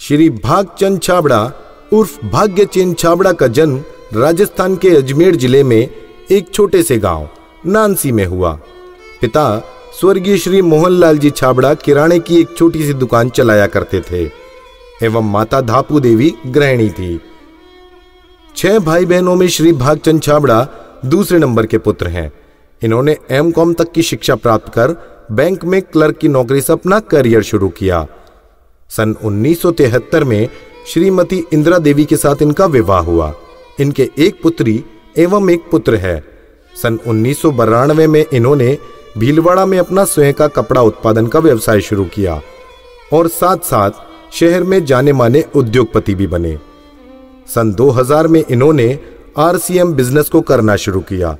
श्री भागचंद छाबड़ा उर्फ भाग्य चंद छाबड़ा का जन्म राजस्थान के अजमेर जिले में एक छोटे से गांव नानसी में हुआ पिता स्वर्गीय श्री मोहनलाल जी छाबड़ा किराने की एक छोटी सी दुकान चलाया करते थे एवं माता धापू देवी गृहिणी थी छह भाई बहनों में श्री भागचंद छाबड़ा दूसरे नंबर के पुत्र हैं इन्होंने एम कॉम तक की शिक्षा प्राप्त कर बैंक में क्लर्क की नौकरी से अपना करियर शुरू किया सन 1973 में श्रीमती इंदिरा देवी के साथ इनका विवाह हुआ इनके एक पुत्री एवं एक पुत्र है सन उन्नीस में इन्होंने भीलवाड़ा में अपना स्वयं का कपड़ा उत्पादन का व्यवसाय शुरू किया और साथ साथ शहर में जाने माने उद्योगपति भी बने सन 2000 में इन्होंने आरसीएम बिजनेस को करना शुरू किया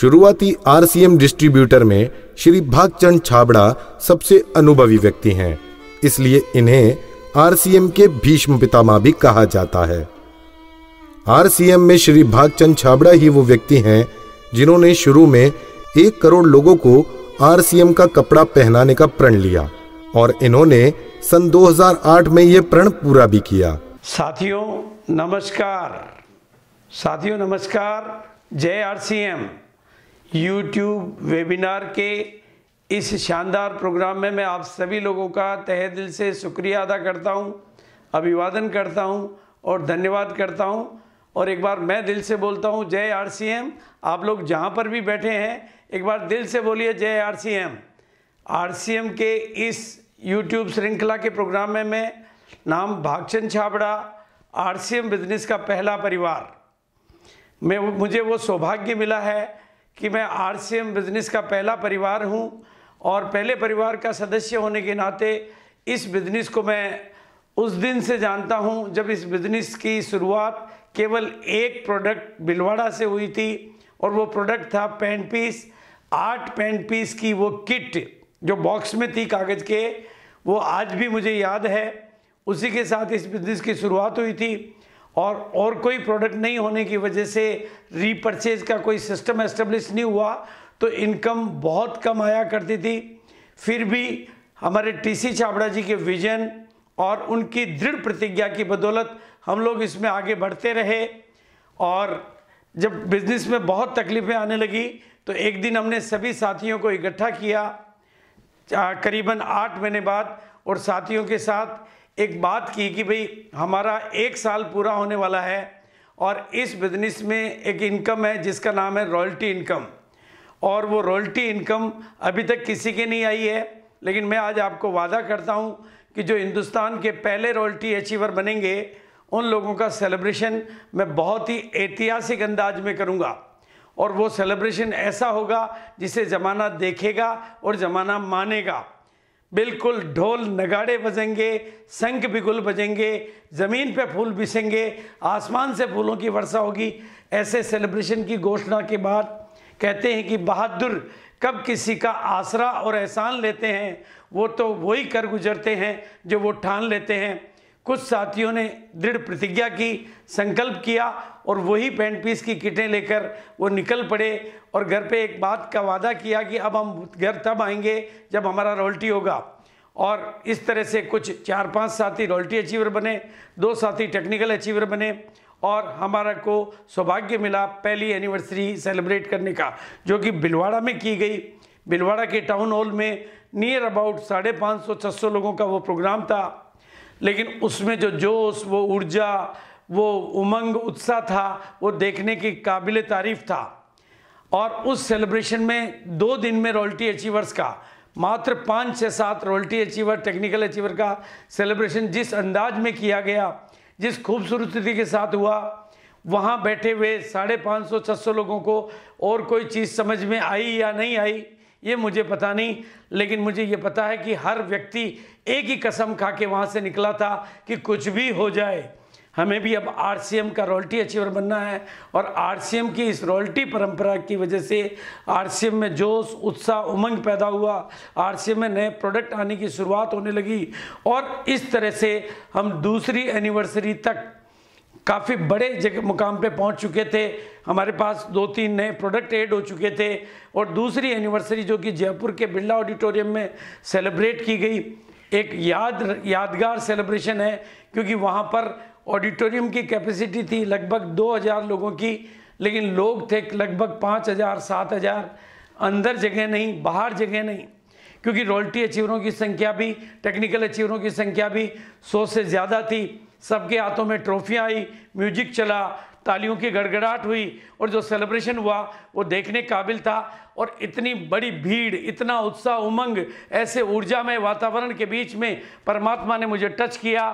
शुरुआती आरसीएम डिस्ट्रीब्यूटर में श्री भागचंद छाबड़ा सबसे अनुभवी व्यक्ति हैं इसलिए इन्हें आरसीएम के भीष्म पितामह भी कहा जाता है आरसीएम में श्री भागचंद छाबड़ा ही वो व्यक्ति हैं जिन्होंने शुरू में एक करोड़ लोगों को आरसीएम का कपड़ा पहनाने का प्रण लिया और इन्होंने सन 2008 में यह प्रण पूरा भी किया साथियों नमस्कार साथियों नमस्कार जय R C M YouTube webinar के इस शानदार प्रोग्राम में मैं आप सभी लोगों का तहे दिल से शुक्रिया अदा करता हूं, अभिवादन करता हूं और धन्यवाद करता हूं और एक बार मैं दिल से बोलता हूं जय आर सी एम आप लोग जहां पर भी बैठे हैं एक बार दिल से बोलिए जय R R C M C M के इस यूट्यूब श्रृंखला के प्रोग्राम में मैं नाम भागचंद छाबड़ा आरसीएम बिजनेस का पहला परिवार मैं मुझे वो सौभाग्य मिला है कि मैं आरसीएम बिजनेस का पहला परिवार हूँ और पहले परिवार का सदस्य होने के नाते इस बिजनेस को मैं उस दिन से जानता हूँ जब इस बिजनेस की शुरुआत केवल एक प्रोडक्ट बिलवाड़ा से हुई थी और वो प्रोडक्ट था पैंट पीस आठ पैंट पीस की वो किट जो बॉक्स में थी कागज़ के वो आज भी मुझे याद है उसी के साथ इस बिज़नेस की शुरुआत हुई थी और और कोई प्रोडक्ट नहीं होने की वजह से रीपरचेज का कोई सिस्टम एस्टेब्लिश नहीं हुआ तो इनकम बहुत कम आया करती थी फिर भी हमारे टीसी छाबड़ा जी के विजन और उनकी दृढ़ प्रतिज्ञा की बदौलत हम लोग इसमें आगे बढ़ते रहे और जब बिज़नेस में बहुत तकलीफ़ें आने लगी तो एक दिन हमने सभी साथियों को इकट्ठा किया करीबन आठ महीने बाद और साथियों के साथ एक बात की कि भाई हमारा एक साल पूरा होने वाला है और इस बिजनेस में एक इनकम है जिसका नाम है रॉयल्टी इनकम और वो रॉयल्टी इनकम अभी तक किसी के नहीं आई है लेकिन मैं आज आपको वादा करता हूँ कि जो हिंदुस्तान के पहले रॉयल्टी अचीवर बनेंगे उन लोगों का सेलिब्रेशन मैं बहुत ही ऐतिहासिक अंदाज में करूँगा और वो सेलिब्रेशन ऐसा होगा जिसे ज़माना देखेगा और ज़माना मानेगा बिल्कुल ढोल नगाड़े बजेंगे शंख भी गुल बजेंगे ज़मीन पे फूल बिसेंगे आसमान से फूलों की वर्षा होगी ऐसे सेलिब्रेशन की घोषणा के बाद कहते हैं कि बहादुर कब किसी का आसरा और एहसान लेते हैं वो तो वही कर गुजरते हैं जो वो ठान लेते हैं कुछ साथियों ने दृढ़ प्रतिज्ञा की संकल्प किया और वही पैंट पीस की किटें लेकर वो निकल पड़े और घर पे एक बात का वादा किया कि अब हम घर तब आएंगे जब हमारा रॉयल्टी होगा और इस तरह से कुछ चार पांच साथी रॉयल्टी अचीवर बने दो साथी टेक्निकल अचीवर बने और हमारा को सौभाग्य मिला पहली एनिवर्सरी सेलिब्रेट करने का जो कि भिलवाड़ा में की गई भिलवाड़ा के टाउन हॉल में नियर अबाउट साढ़े पाँच सौ छः सौ लोगों का वो प्रोग्राम था लेकिन उसमें जो जोश वो ऊर्जा वो उमंग उत्साह था वो देखने की काबिल तारीफ था और उस सेलिब्रेशन में दो दिन में रॉयल्टी अचीवर्स का मात्र पाँच से सात रॉयल्टी अचीवर टेक्निकल अचीवर का सेलिब्रेशन जिस अंदाज में किया गया जिस खूबसूरती के साथ हुआ वहाँ बैठे हुए साढ़े पाँच सौ छः सौ लोगों को और कोई चीज़ समझ में आई या नहीं आई ये मुझे पता नहीं लेकिन मुझे ये पता है कि हर व्यक्ति एक ही कसम खा के वहाँ से निकला था कि कुछ भी हो जाए हमें भी अब आर का रॉयल्टी अचीवर बनना है और आर की इस रॉयल्टी परंपरा की वजह से आर में जोश उत्साह उमंग पैदा हुआ आर में नए प्रोडक्ट आने की शुरुआत होने लगी और इस तरह से हम दूसरी एनिवर्सरी तक काफ़ी बड़े जगह मुकाम पे पहुंच चुके थे हमारे पास दो तीन नए प्रोडक्ट ऐड हो चुके थे और दूसरी एनिवर्सरी जो कि जयपुर के बिरला ऑडिटोरियम में सेलिब्रेट की गई एक याद यादगार सेलिब्रेशन है क्योंकि वहाँ पर ऑडिटोरियम की कैपेसिटी थी लगभग हज़ार लोगों की लेकिन लोग थे लगभग सात हज़ार अंदर जगह नहीं बाहर जगह नहीं क्योंकि रॉयल्टी अचीवरों की संख्या भी टेक्निकल अचीवरों की संख्या भी सौ से ज़्यादा थी सबके हाथों में ट्रॉफियाँ आई म्यूजिक चला तालियों की गड़गड़ाहट हुई और जो सेलिब्रेशन हुआ वो देखने काबिल था और इतनी बड़ी भीड़ इतना उत्साह उमंग ऐसे ऊर्जा में वातावरण के बीच में परमात्मा ने मुझे टच किया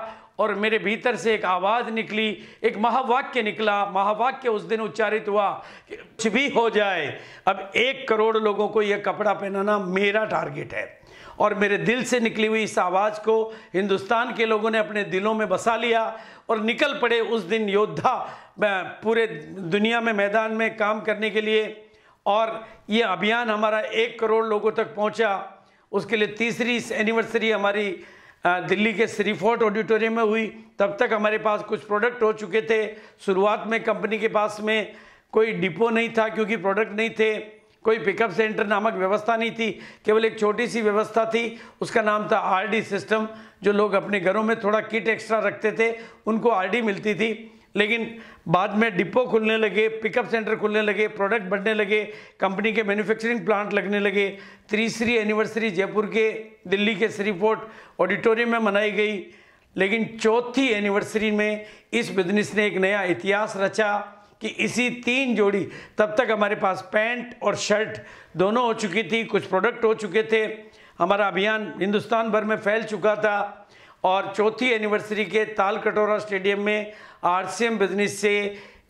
और मेरे भीतर से एक आवाज़ निकली एक महावाक्य निकला महावाक्य उस दिन उच्चारित हुआ कि कुछ भी हो जाए अब एक करोड़ लोगों को यह कपड़ा पहनाना मेरा टारगेट है और मेरे दिल से निकली हुई इस आवाज़ को हिंदुस्तान के लोगों ने अपने दिलों में बसा लिया और निकल पड़े उस दिन योद्धा पूरे दुनिया में मैदान में काम करने के लिए और ये अभियान हमारा एक करोड़ लोगों तक पहुंचा उसके लिए तीसरी एनिवर्सरी हमारी दिल्ली के श्री फोर्ट ऑडिटोरियम में हुई तब तक हमारे पास कुछ प्रोडक्ट हो चुके थे शुरुआत में कंपनी के पास में कोई डिपो नहीं था क्योंकि प्रोडक्ट नहीं थे कोई पिकअप सेंटर नामक व्यवस्था नहीं थी केवल एक छोटी सी व्यवस्था थी उसका नाम था आरडी सिस्टम जो लोग अपने घरों में थोड़ा किट एक्स्ट्रा रखते थे उनको आरडी मिलती थी लेकिन बाद में डिपो खुलने लगे पिकअप सेंटर खुलने लगे प्रोडक्ट बढ़ने लगे कंपनी के मैन्युफैक्चरिंग प्लांट लगने लगे तीसरी एनिवर्सरी जयपुर के दिल्ली के फोर्ट ऑडिटोरियम में मनाई गई लेकिन चौथी एनिवर्सरी में इस बिजनेस ने एक नया इतिहास रचा कि इसी तीन जोड़ी तब तक हमारे पास पैंट और शर्ट दोनों हो चुकी थी कुछ प्रोडक्ट हो चुके थे हमारा अभियान हिंदुस्तान भर में फैल चुका था और चौथी एनिवर्सरी के ताल कटोरा स्टेडियम में आरसीएम बिजनेस से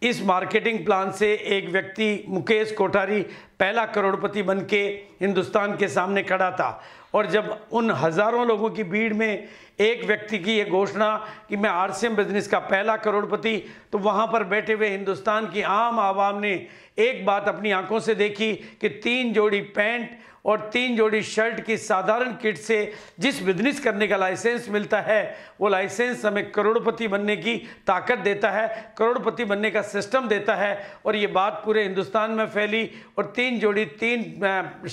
इस मार्केटिंग प्लान से एक व्यक्ति मुकेश कोठारी पहला करोड़पति बन के हिंदुस्तान के सामने खड़ा था और जब उन हज़ारों लोगों की भीड़ में एक व्यक्ति की ये घोषणा कि मैं आरसीएम बिजनेस का पहला करोड़पति तो वहाँ पर बैठे हुए हिंदुस्तान की आम आवाम ने एक बात अपनी आंखों से देखी कि तीन जोड़ी पैंट और तीन जोड़ी शर्ट की साधारण किट से जिस बिजनेस करने का लाइसेंस मिलता है वो लाइसेंस हमें करोड़पति बनने की ताकत देता है करोड़पति बनने का सिस्टम देता है और ये बात पूरे हिंदुस्तान में फैली और तीन जोड़ी तीन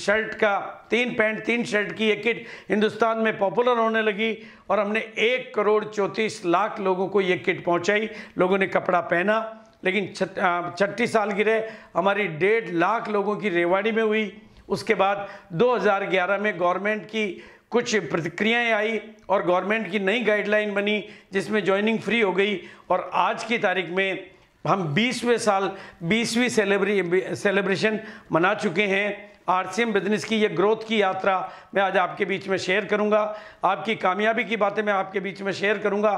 शर्ट का तीन पैंट तीन शर्ट की ये किट हिंदुस्तान में पॉपुलर होने लगी और हमने एक करोड़ चौंतीस लाख लोगों को ये किट पहुँचाई लोगों ने कपड़ा पहना लेकिन छत्तीस साल गिरे हमारी डेढ़ लाख लोगों की रेवाड़ी में हुई उसके बाद 2011 में गवर्नमेंट की कुछ प्रतिक्रियाएं आई और गवर्नमेंट की नई गाइडलाइन बनी जिसमें ज्वाइनिंग फ्री हो गई और आज की तारीख में हम 20वें साल 20वीं सेलिब्रे सेलिब्रेशन मना चुके हैं आरसीएम बिजनेस की यह ग्रोथ की यात्रा मैं आज आपके बीच में शेयर करूंगा आपकी कामयाबी की बातें मैं आपके बीच में शेयर करूंगा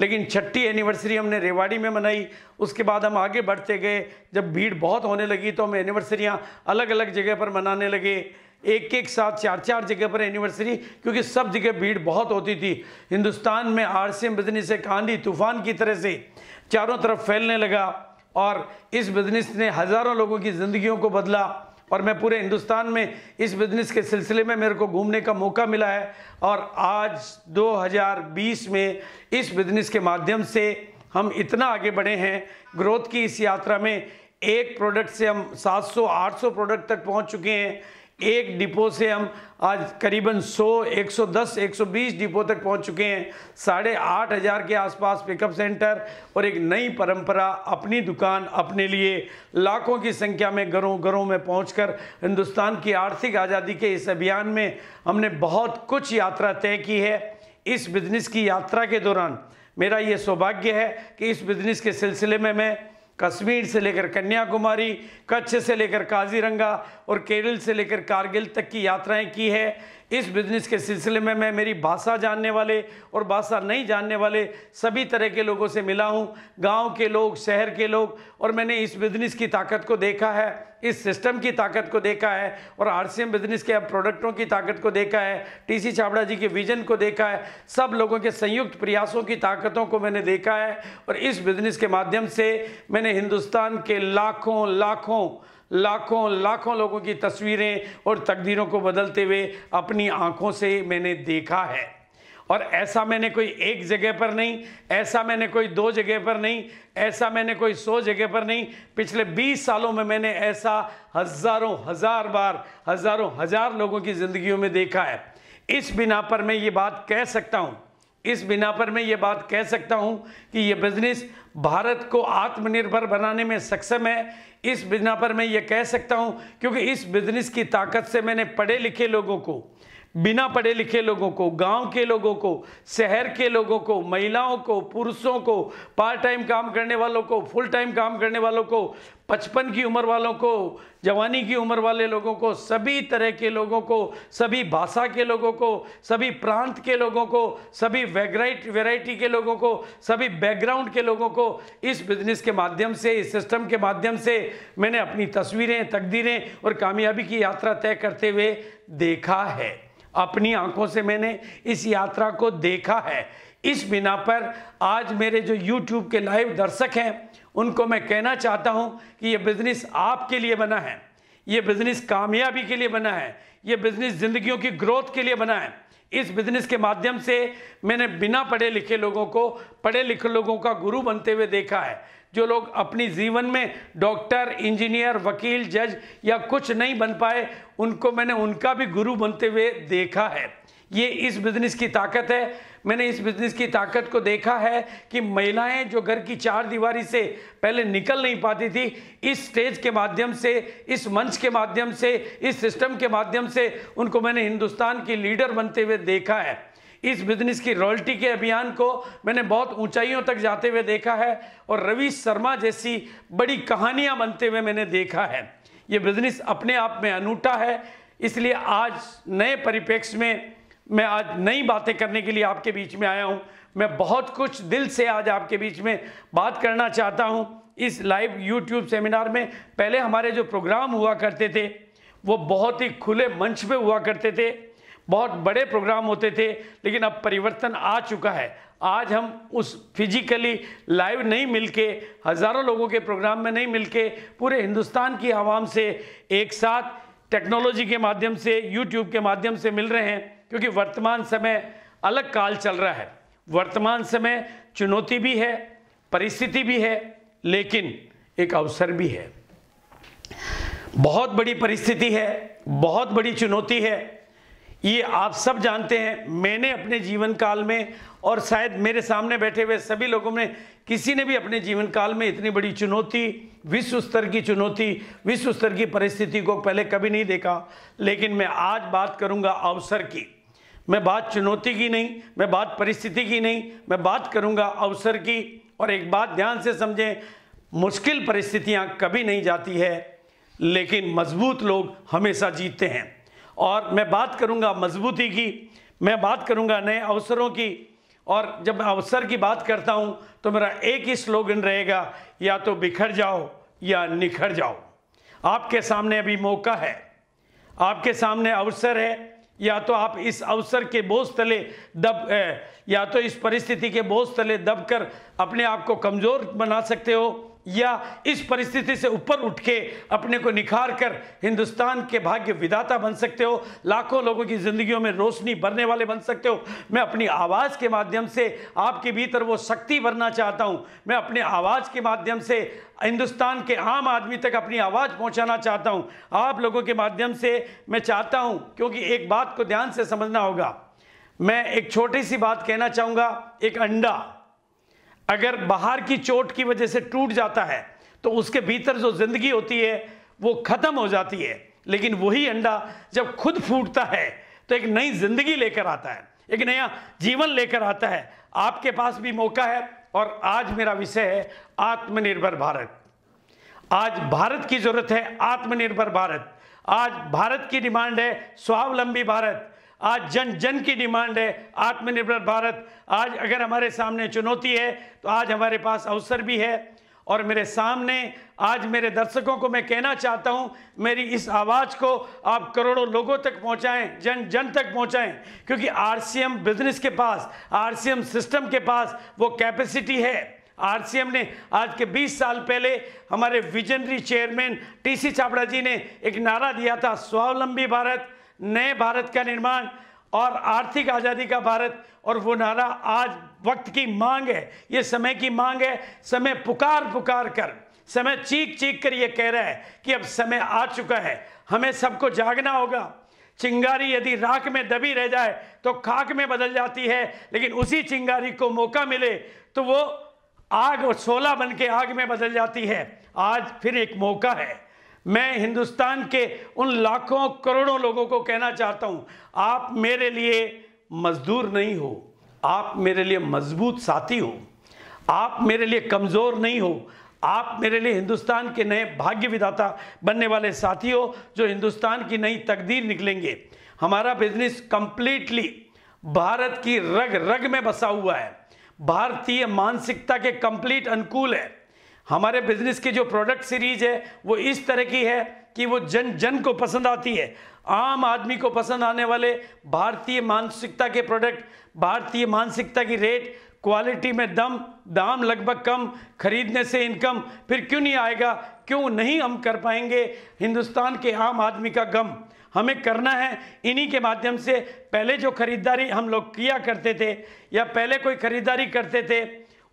लेकिन छठी एनिवर्सरी हमने रेवाड़ी में मनाई उसके बाद हम आगे बढ़ते गए जब भीड़ बहुत होने लगी तो हम एनिवर्सरियाँ अलग अलग जगह पर मनाने लगे एक एक साथ चार चार जगह पर एनिवर्सरी क्योंकि सब जगह भीड़ बहुत होती थी हिंदुस्तान में आरसीएम बिजनेस एक आंधी तूफान की तरह से चारों तरफ फैलने लगा और इस बिजनेस ने हज़ारों लोगों की ज़िंदगियों को बदला और मैं पूरे हिंदुस्तान में इस बिज़नेस के सिलसिले में मेरे को घूमने का मौका मिला है और आज 2020 में इस बिज़नेस के माध्यम से हम इतना आगे बढ़े हैं ग्रोथ की इस यात्रा में एक प्रोडक्ट से हम 700-800 प्रोडक्ट तक पहुंच चुके हैं एक डिपो से हम आज करीबन 100, 110, 120 डिपो तक पहुंच चुके हैं साढ़े आठ हज़ार के आसपास पिकअप सेंटर और एक नई परंपरा अपनी दुकान अपने लिए लाखों की संख्या में घरों घरों में पहुंचकर हिंदुस्तान की आर्थिक आज़ादी के इस अभियान में हमने बहुत कुछ यात्रा तय की है इस बिजनेस की यात्रा के दौरान मेरा ये सौभाग्य है कि इस बिजनेस के सिलसिले में मैं कश्मीर से लेकर कन्याकुमारी कच्छ से लेकर काजीरंगा और केरल से लेकर कारगिल तक की यात्राएं की है इस बिज़नेस के सिलसिले में मैं मेरी भाषा जानने वाले और भाषा नहीं जानने वाले सभी तरह के लोगों से मिला हूँ गांव के लोग शहर के लोग और मैंने इस बिज़नेस की ताकत को देखा है इस सिस्टम की ताकत को देखा है और आरसीएम बिजनेस के अब प्रोडक्टों की ताकत को देखा है टीसी चावड़ा जी के विजन को देखा है सब लोगों के संयुक्त प्रयासों की ताकतों को मैंने देखा है और इस बिजनेस के माध्यम से मैंने हिंदुस्तान के लाखों लाखों लाखों लाखों लोगों की तस्वीरें और तकदीरों को बदलते हुए अपनी आँखों से मैंने देखा है और ऐसा मैंने कोई एक जगह पर नहीं ऐसा मैंने कोई दो जगह पर नहीं ऐसा मैंने कोई सौ जगह पर नहीं पिछले बीस सालों में मैंने ऐसा हज़ारों हज़ार बार हज़ारों हज़ार लोगों की ज़िंदगियों में देखा है इस बिना पर मैं ये बात कह सकता हूँ इस बिना पर मैं ये बात कह सकता हूँ कि ये बिज़नेस भारत को आत्मनिर्भर बनाने में सक्षम है इस बिना पर मैं ये कह सकता हूँ क्योंकि इस बिजनेस की ताकत से मैंने पढ़े लिखे लोगों को बिना पढ़े लिखे लोगों को गांव के लोगों को शहर के लोगों को महिलाओं को पुरुषों को पार्ट टाइम काम करने वालों को फुल टाइम काम करने वालों को बचपन की उम्र वालों को जवानी की उम्र वाले लोगों को सभी तरह के लोगों को सभी भाषा के लोगों को सभी प्रांत के लोगों को सभी वेगराइट वेराइटी के लोगों को सभी बैकग्राउंड के लोगों को इस बिजनेस के माध्यम से इस सिस्टम के माध्यम से मैंने अपनी तस्वीरें तकदीरें और कामयाबी की यात्रा तय करते हुए देखा है अपनी आंखों से मैंने इस यात्रा को देखा है इस बिना पर आज मेरे जो YouTube के लाइव दर्शक हैं उनको मैं कहना चाहता हूं कि ये बिज़नेस आपके लिए बना है ये बिज़नेस कामयाबी के लिए बना है ये बिज़नेस ज़िंदगियों की ग्रोथ के लिए बना है इस बिज़नेस के माध्यम से मैंने बिना पढ़े लिखे लोगों को पढ़े लिखे लोगों का गुरु बनते हुए देखा है जो लोग अपनी जीवन में डॉक्टर इंजीनियर वकील जज या कुछ नहीं बन पाए उनको मैंने उनका भी गुरु बनते हुए देखा है ये इस बिजनेस की ताकत है मैंने इस बिजनेस की ताकत को देखा है कि महिलाएं जो घर की चार दीवारी से पहले निकल नहीं पाती थी इस स्टेज के माध्यम से इस मंच के माध्यम से इस सिस्टम के माध्यम से उनको मैंने हिंदुस्तान की लीडर बनते हुए देखा है इस बिजनेस की रॉयल्टी के अभियान को मैंने बहुत ऊंचाइयों तक जाते हुए देखा है और रवि शर्मा जैसी बड़ी कहानियां बनते हुए मैंने देखा है ये बिजनेस अपने आप में अनूठा है इसलिए आज नए परिप्रेक्ष्य में मैं आज नई बातें करने के लिए आपके बीच में आया हूँ मैं बहुत कुछ दिल से आज आपके बीच में बात करना चाहता हूँ इस लाइव यूट्यूब सेमिनार में पहले हमारे जो प्रोग्राम हुआ करते थे वो बहुत ही खुले मंच पे हुआ करते थे बहुत बड़े प्रोग्राम होते थे लेकिन अब परिवर्तन आ चुका है आज हम उस फिजिकली लाइव नहीं मिलके हज़ारों लोगों के प्रोग्राम में नहीं मिलके पूरे हिंदुस्तान की आवाम से एक साथ टेक्नोलॉजी के माध्यम से यूट्यूब के माध्यम से मिल रहे हैं क्योंकि वर्तमान समय अलग काल चल रहा है वर्तमान समय चुनौती भी है परिस्थिति भी है लेकिन एक अवसर भी है बहुत बड़ी परिस्थिति है बहुत बड़ी चुनौती है ये आप सब जानते हैं मैंने अपने जीवन काल में और शायद मेरे सामने बैठे हुए सभी लोगों में किसी ने भी अपने जीवन काल में इतनी बड़ी चुनौती विश्व स्तर की चुनौती विश्व स्तर की परिस्थिति को पहले कभी नहीं देखा लेकिन मैं आज बात करूंगा अवसर की मैं बात चुनौती की नहीं मैं बात परिस्थिति की नहीं मैं बात करूँगा अवसर की और एक बात ध्यान से समझें मुश्किल परिस्थितियाँ कभी नहीं जाती है लेकिन मजबूत लोग हमेशा जीतते हैं और मैं बात करूंगा मजबूती की मैं बात करूंगा नए अवसरों की और जब मैं अवसर की बात करता हूं तो मेरा एक ही स्लोगन रहेगा या तो बिखर जाओ या निखर जाओ आपके सामने अभी मौका है आपके सामने अवसर है या तो आप इस अवसर के बोझ तले दब या तो इस परिस्थिति के बोझ तले दबकर अपने आप को कमज़ोर बना सकते हो या इस परिस्थिति से ऊपर उठ के अपने को निखार कर हिंदुस्तान के भाग्य विधाता बन सकते हो लाखों लोगों की ज़िंदगियों में रोशनी भरने वाले बन सकते हो मैं अपनी आवाज़ के माध्यम से आपके भीतर वो शक्ति भरना चाहता हूँ मैं अपने आवाज़ के माध्यम से हिंदुस्तान के आम आदमी तक अपनी आवाज़ पहुँचाना चाहता हूँ आप लोगों के माध्यम से मैं चाहता हूँ क्योंकि एक बात को ध्यान से समझना होगा मैं एक छोटी सी बात कहना चाहूँगा एक अंडा अगर बाहर की चोट की वजह से टूट जाता है तो उसके भीतर जो जिंदगी होती है वो खत्म हो जाती है लेकिन वही अंडा जब खुद फूटता है तो एक नई जिंदगी लेकर आता है एक नया जीवन लेकर आता है आपके पास भी मौका है और आज मेरा विषय है आत्मनिर्भर भारत आज भारत की जरूरत है आत्मनिर्भर भारत आज भारत की डिमांड है स्वावलंबी भारत आज जन जन की डिमांड है आत्मनिर्भर भारत आज अगर हमारे सामने चुनौती है तो आज हमारे पास अवसर भी है और मेरे सामने आज मेरे दर्शकों को मैं कहना चाहता हूं मेरी इस आवाज़ को आप करोड़ों लोगों तक पहुंचाएं जन जन तक पहुंचाएं क्योंकि आरसीएम बिजनेस के पास आरसीएम सिस्टम के पास वो कैपेसिटी है आरसीएम ने आज के 20 साल पहले हमारे visionary chairman TC Chawda ji ने एक नारा दिया था स्वावलंबी भारत नए भारत का निर्माण और आर्थिक आज़ादी का भारत और वो नारा आज वक्त की मांग है ये समय की मांग है समय पुकार पुकार कर समय चीख चीख कर ये कह रहा है कि अब समय आ चुका है हमें सबको जागना होगा चिंगारी यदि राख में दबी रह जाए तो खाक में बदल जाती है लेकिन उसी चिंगारी को मौका मिले तो वो आग और सोला बन के आग में बदल जाती है आज फिर एक मौका है मैं हिंदुस्तान के उन लाखों करोड़ों लोगों को कहना चाहता हूं आप मेरे लिए मजदूर नहीं हो आप मेरे लिए मजबूत साथी हो आप मेरे लिए कमज़ोर नहीं हो आप मेरे लिए हिंदुस्तान के नए भाग्य विधाता बनने वाले साथी हो जो हिंदुस्तान की नई तकदीर निकलेंगे हमारा बिजनेस कंप्लीटली भारत की रग रग में बसा हुआ है भारतीय मानसिकता के कंप्लीट अनुकूल है हमारे बिजनेस के जो प्रोडक्ट सीरीज है वो इस तरह की है कि वो जन जन को पसंद आती है आम आदमी को पसंद आने वाले भारतीय मानसिकता के प्रोडक्ट भारतीय मानसिकता की रेट क्वालिटी में दम दाम लगभग कम खरीदने से इनकम फिर क्यों नहीं आएगा क्यों नहीं हम कर पाएंगे हिंदुस्तान के आम आदमी का गम हमें करना है इन्हीं के माध्यम से पहले जो खरीदारी हम लोग किया करते थे या पहले कोई खरीदारी करते थे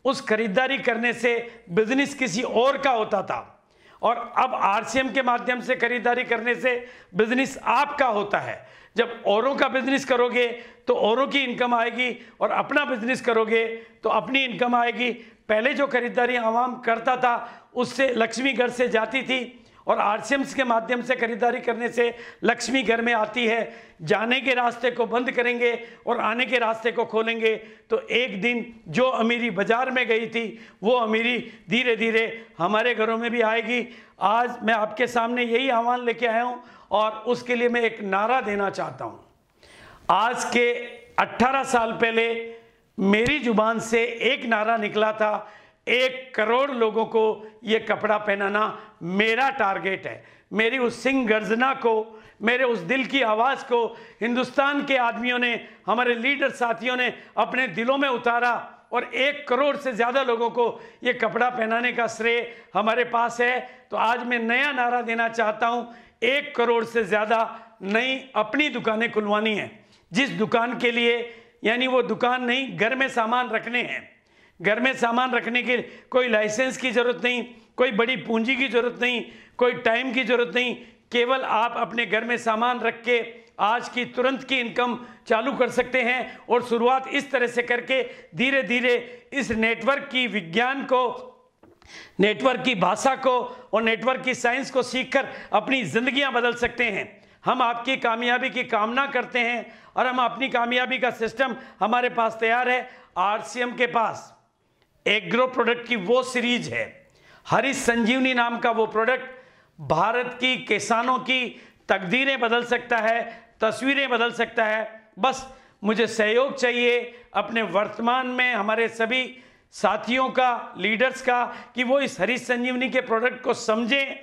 उस खरीदारी करने से बिजनेस किसी और का होता था और अब आरसीएम के माध्यम से खरीदारी करने से बिजनेस आपका होता है जब औरों का बिजनेस करोगे तो औरों की इनकम आएगी और अपना बिजनेस करोगे तो अपनी इनकम आएगी पहले जो खरीदारी आवाम करता था उससे लक्ष्मीगढ़ से जाती थी और आरसीएम्स के माध्यम से खरीदारी करने से लक्ष्मी घर में आती है जाने के रास्ते को बंद करेंगे और आने के रास्ते को खोलेंगे तो एक दिन जो अमीरी बाज़ार में गई थी वो अमीरी धीरे धीरे हमारे घरों में भी आएगी आज मैं आपके सामने यही आह्वान लेके आया हूँ और उसके लिए मैं एक नारा देना चाहता हूँ आज के 18 साल पहले मेरी जुबान से एक नारा निकला था एक करोड़ लोगों को ये कपड़ा पहनाना मेरा टारगेट है मेरी उस सिंह गर्जना को मेरे उस दिल की आवाज़ को हिंदुस्तान के आदमियों ने हमारे लीडर साथियों ने अपने दिलों में उतारा और एक करोड़ से ज़्यादा लोगों को ये कपड़ा पहनाने का श्रेय हमारे पास है तो आज मैं नया नारा देना चाहता हूँ एक करोड़ से ज़्यादा नई अपनी दुकानें खुलवानी हैं जिस दुकान के लिए यानी वो दुकान नहीं घर में सामान रखने हैं घर में सामान रखने के कोई लाइसेंस की ज़रूरत नहीं कोई बड़ी पूंजी की ज़रूरत नहीं कोई टाइम की ज़रूरत नहीं केवल आप अपने घर में सामान रख के आज की तुरंत की इनकम चालू कर सकते हैं और शुरुआत इस तरह से करके धीरे धीरे इस नेटवर्क की विज्ञान को नेटवर्क की भाषा को और नेटवर्क की साइंस को सीखकर अपनी जिंदगियां बदल सकते हैं हम आपकी कामयाबी की कामना करते हैं और हम अपनी कामयाबी का सिस्टम हमारे पास तैयार है आरसीएम के पास एग्रो प्रोडक्ट की वो सीरीज है हरी संजीवनी नाम का वो प्रोडक्ट भारत की किसानों की तकदीरें बदल सकता है तस्वीरें बदल सकता है बस मुझे सहयोग चाहिए अपने वर्तमान में हमारे सभी साथियों का लीडर्स का कि वो इस हरी संजीवनी के प्रोडक्ट को समझें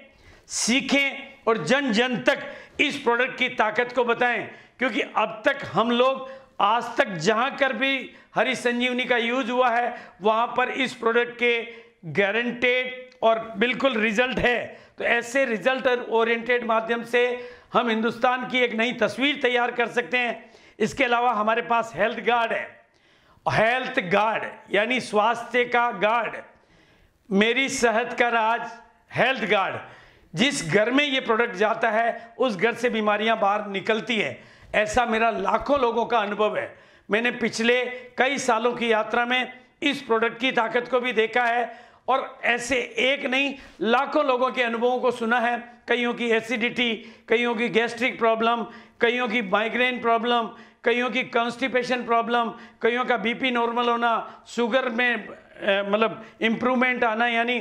सीखें और जन जन तक इस प्रोडक्ट की ताकत को बताएं क्योंकि अब तक हम लोग आज तक जहां कर भी हरी संजीवनी का यूज हुआ है वहां पर इस प्रोडक्ट के गारंटेड और बिल्कुल रिजल्ट है तो ऐसे रिजल्ट ओरिएंटेड माध्यम से हम हिंदुस्तान की एक नई तस्वीर तैयार कर सकते हैं इसके अलावा हमारे पास हेल्थ गार्ड है हेल्थ गार्ड यानी स्वास्थ्य का गार्ड मेरी सेहत का राज हेल्थ गार्ड जिस घर में ये प्रोडक्ट जाता है उस घर से बीमारियां बाहर निकलती हैं ऐसा मेरा लाखों लोगों का अनुभव है मैंने पिछले कई सालों की यात्रा में इस प्रोडक्ट की ताकत को भी देखा है और ऐसे एक नहीं लाखों लोगों के अनुभवों को सुना है कईयों की एसिडिटी कईयों की गैस्ट्रिक प्रॉब्लम कईयों की माइग्रेन प्रॉब्लम कईयों की कॉन्स्टिपेशन प्रॉब्लम कईयों का बीपी नॉर्मल होना शुगर में मतलब इम्प्रूवमेंट आना यानी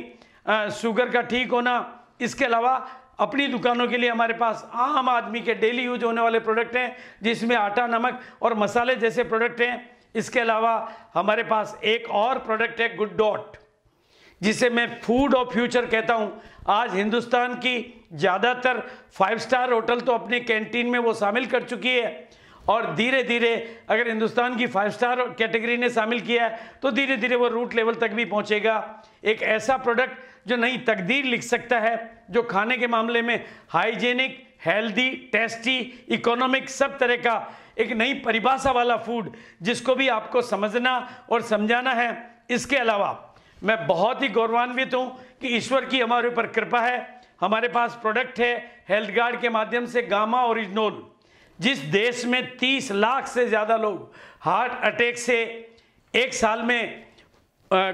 शुगर का ठीक होना इसके अलावा अपनी दुकानों के लिए हमारे पास आम आदमी के डेली यूज होने वाले प्रोडक्ट हैं जिसमें आटा नमक और मसाले जैसे प्रोडक्ट हैं इसके अलावा हमारे पास एक और प्रोडक्ट है गुड डॉट जिसे मैं फूड ऑफ फ्यूचर कहता हूं आज हिंदुस्तान की ज़्यादातर फाइव स्टार होटल तो अपने कैंटीन में वो शामिल कर चुकी है और धीरे धीरे अगर हिंदुस्तान की फाइव स्टार कैटेगरी ने शामिल किया है तो धीरे धीरे वो रूट लेवल तक भी पहुंचेगा एक ऐसा प्रोडक्ट जो नई तकदीर लिख सकता है जो खाने के मामले में हाइजेनिक हेल्दी टेस्टी इकोनॉमिक सब तरह का एक नई परिभाषा वाला फूड जिसको भी आपको समझना और समझाना है इसके अलावा मैं बहुत ही गौरवान्वित हूँ कि ईश्वर की हमारे ऊपर कृपा है हमारे पास प्रोडक्ट है हेल्थ गार्ड के माध्यम से गामा ओरिजिनल जिस देश में 30 लाख से ज़्यादा लोग हार्ट अटैक से एक साल में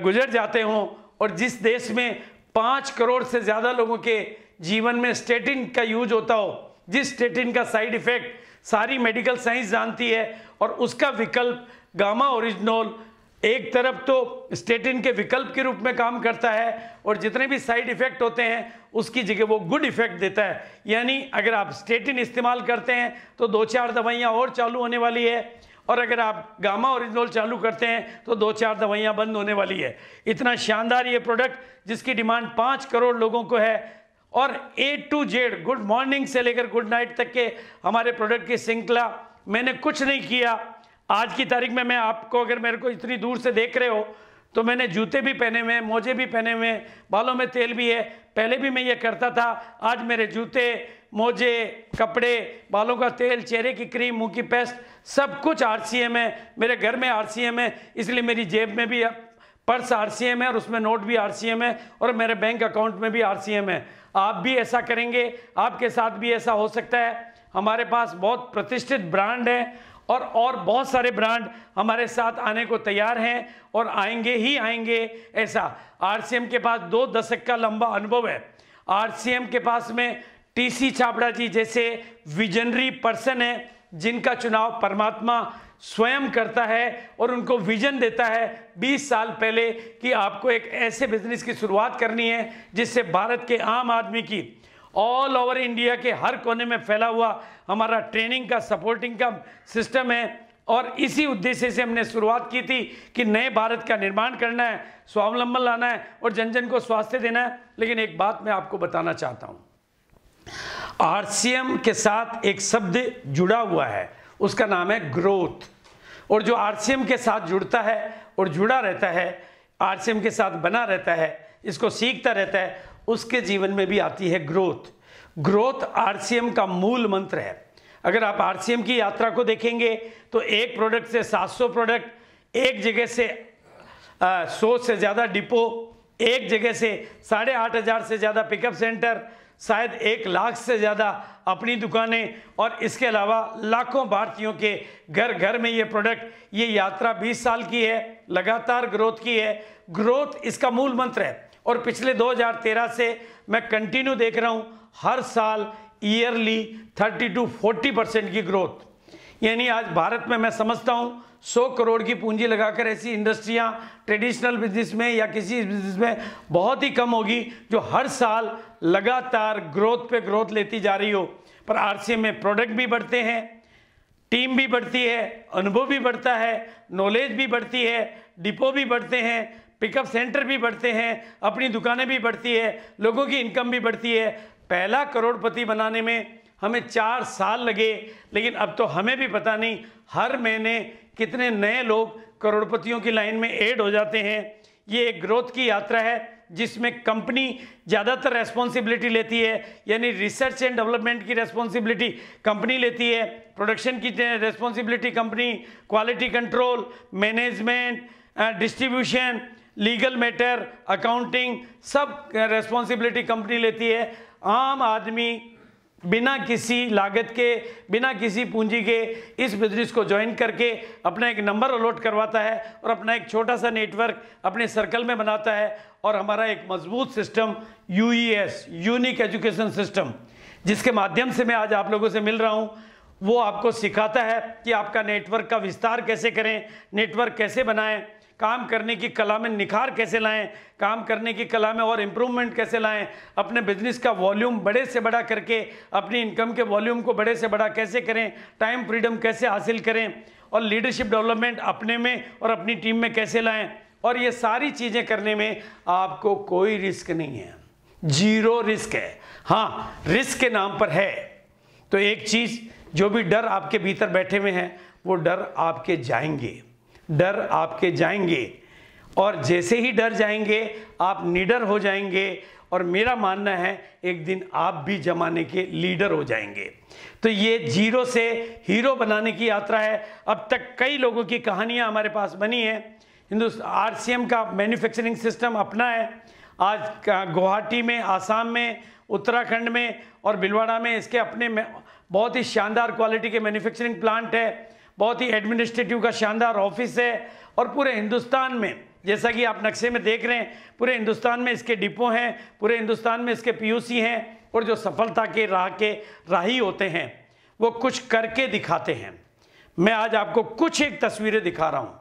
गुजर जाते हों और जिस देश में पाँच करोड़ से ज़्यादा लोगों के जीवन में स्टेटिन का यूज होता हो जिस स्टेटिन का साइड इफेक्ट सारी मेडिकल साइंस जानती है और उसका विकल्प गामा ओरिजिनल एक तरफ तो स्टेटिन के विकल्प के रूप में काम करता है और जितने भी साइड इफ़ेक्ट होते हैं उसकी जगह वो गुड इफ़ेक्ट देता है यानी अगर आप स्टेटिन इस्तेमाल करते हैं तो दो चार दवाइयाँ और चालू होने वाली है और अगर आप गामा ओरिजिनल चालू करते हैं तो दो चार दवाइयाँ बंद होने वाली है इतना शानदार ये प्रोडक्ट जिसकी डिमांड पाँच करोड़ लोगों को है और A to Z good morning से लेकर गुड नाइट तक के हमारे प्रोडक्ट की श्रृंखला मैंने कुछ नहीं किया आज की तारीख में मैं आपको अगर मेरे को इतनी दूर से देख रहे हो तो मैंने जूते भी पहने हुए मोजे भी पहने हुए बालों में तेल भी है पहले भी मैं ये करता था आज मेरे जूते मोजे कपड़े बालों का तेल चेहरे की क्रीम मुंह की पेस्ट सब कुछ आर सी एम है मेरे घर में आर सी एम है इसलिए मेरी जेब में भी पर्स आर सी एम है और उसमें नोट भी आर सी एम है और मेरे बैंक अकाउंट में भी आर सी एम है आप भी ऐसा करेंगे आपके साथ भी ऐसा हो सकता है हमारे पास बहुत प्रतिष्ठित ब्रांड है और और बहुत सारे ब्रांड हमारे साथ आने को तैयार हैं और आएंगे ही आएंगे ऐसा आरसीएम के पास दो दशक का लंबा अनुभव है आरसीएम के पास में टीसी छाबड़ा जी जैसे विजनरी पर्सन है जिनका चुनाव परमात्मा स्वयं करता है और उनको विजन देता है 20 साल पहले कि आपको एक ऐसे बिजनेस की शुरुआत करनी है जिससे भारत के आम आदमी की ऑल ओवर इंडिया के हर कोने में फैला हुआ हमारा ट्रेनिंग का सपोर्टिंग का सिस्टम है और इसी उद्देश्य से हमने शुरुआत की थी कि नए भारत का निर्माण करना है स्वावलंबन लाना है और जन जन को स्वास्थ्य देना है लेकिन एक बात मैं आपको बताना चाहता हूँ आरसीएम के साथ एक शब्द जुड़ा हुआ है उसका नाम है ग्रोथ और जो आरसीएम के साथ जुड़ता है और जुड़ा रहता है आरसीएम के साथ बना रहता है इसको सीखता रहता है उसके जीवन में भी आती है ग्रोथ ग्रोथ आरसीएम का मूल मंत्र है अगर आप आरसीएम की यात्रा को देखेंगे तो एक प्रोडक्ट से 700 प्रोडक्ट एक जगह से सौ से ज़्यादा डिपो एक जगह से साढ़े आठ हज़ार से ज़्यादा पिकअप सेंटर शायद एक लाख से ज़्यादा अपनी दुकानें और इसके अलावा लाखों भारतीयों के घर घर में ये प्रोडक्ट ये यात्रा 20 साल की है लगातार ग्रोथ की है ग्रोथ इसका मूल मंत्र है और पिछले 2013 से मैं कंटिन्यू देख रहा हूँ हर साल ईयरली 30 टू 40 परसेंट की ग्रोथ यानी आज भारत में मैं समझता हूँ सौ करोड़ की पूंजी लगाकर ऐसी इंडस्ट्रियां ट्रेडिशनल बिजनेस में या किसी बिजनेस में बहुत ही कम होगी जो हर साल लगातार ग्रोथ पे ग्रोथ लेती जा रही हो पर आरसीएम में प्रोडक्ट भी बढ़ते हैं टीम भी बढ़ती है अनुभव भी बढ़ता है नॉलेज भी बढ़ती है डिपो भी बढ़ते हैं पिकअप सेंटर भी बढ़ते हैं अपनी दुकानें भी बढ़ती है लोगों की इनकम भी बढ़ती है पहला करोड़पति बनाने में हमें चार साल लगे लेकिन अब तो हमें भी पता नहीं हर महीने कितने नए लोग करोड़पतियों की लाइन में ऐड हो जाते हैं ये एक ग्रोथ की यात्रा है जिसमें कंपनी ज़्यादातर रेस्पॉन्सिबिलिटी लेती है यानी रिसर्च एंड डेवलपमेंट की रेस्पॉन्सिबिलिटी कंपनी लेती है प्रोडक्शन की responsibility company quality control management distribution legal matter accounting सब रेस्पॉन्सिबिलिटी कंपनी लेती है आम आदमी बिना किसी लागत के बिना किसी पूंजी के इस बिजनेस को ज्वाइन करके अपना एक नंबर अलॉट करवाता है और अपना एक छोटा सा नेटवर्क अपने सर्कल में बनाता है और हमारा एक मजबूत सिस्टम यू यूनिक एजुकेशन सिस्टम जिसके माध्यम से मैं आज आप लोगों से मिल रहा हूँ वो आपको सिखाता है कि आपका नेटवर्क का विस्तार कैसे करें नेटवर्क कैसे बनाएं काम करने की कला में निखार कैसे लाएं काम करने की कला में और इम्प्रूवमेंट कैसे लाएं अपने बिजनेस का वॉल्यूम बड़े से बड़ा करके अपनी इनकम के वॉल्यूम को बड़े से बड़ा कैसे करें टाइम फ्रीडम कैसे हासिल करें और लीडरशिप डेवलपमेंट अपने में और अपनी टीम में कैसे लाएं और ये सारी चीज़ें करने में आपको कोई रिस्क नहीं है जीरो रिस्क है हाँ रिस्क के नाम पर है तो एक चीज़ जो भी डर आपके भीतर बैठे हुए हैं वो डर आपके जाएंगे डर आपके जाएंगे और जैसे ही डर जाएंगे आप निडर हो जाएंगे और मेरा मानना है एक दिन आप भी जमाने के लीडर हो जाएंगे तो ये जीरो से हीरो बनाने की यात्रा है अब तक कई लोगों की कहानियाँ हमारे पास बनी है हिंदुस्तान आर का मैन्युफैक्चरिंग सिस्टम अपना है आज गुवाहाटी में आसाम में उत्तराखंड में और भिलवाड़ा में इसके अपने बहुत ही शानदार क्वालिटी के मैन्युफैक्चरिंग प्लांट है बहुत ही एडमिनिस्ट्रेटिव का शानदार ऑफिस है और पूरे हिंदुस्तान में जैसा कि आप नक्शे में देख रहे हैं पूरे हिंदुस्तान में इसके डिपो हैं पूरे हिंदुस्तान में इसके पीयूसी हैं और जो सफलता के राह के राही होते हैं वो कुछ करके दिखाते हैं मैं आज आपको कुछ एक तस्वीरें दिखा रहा हूँ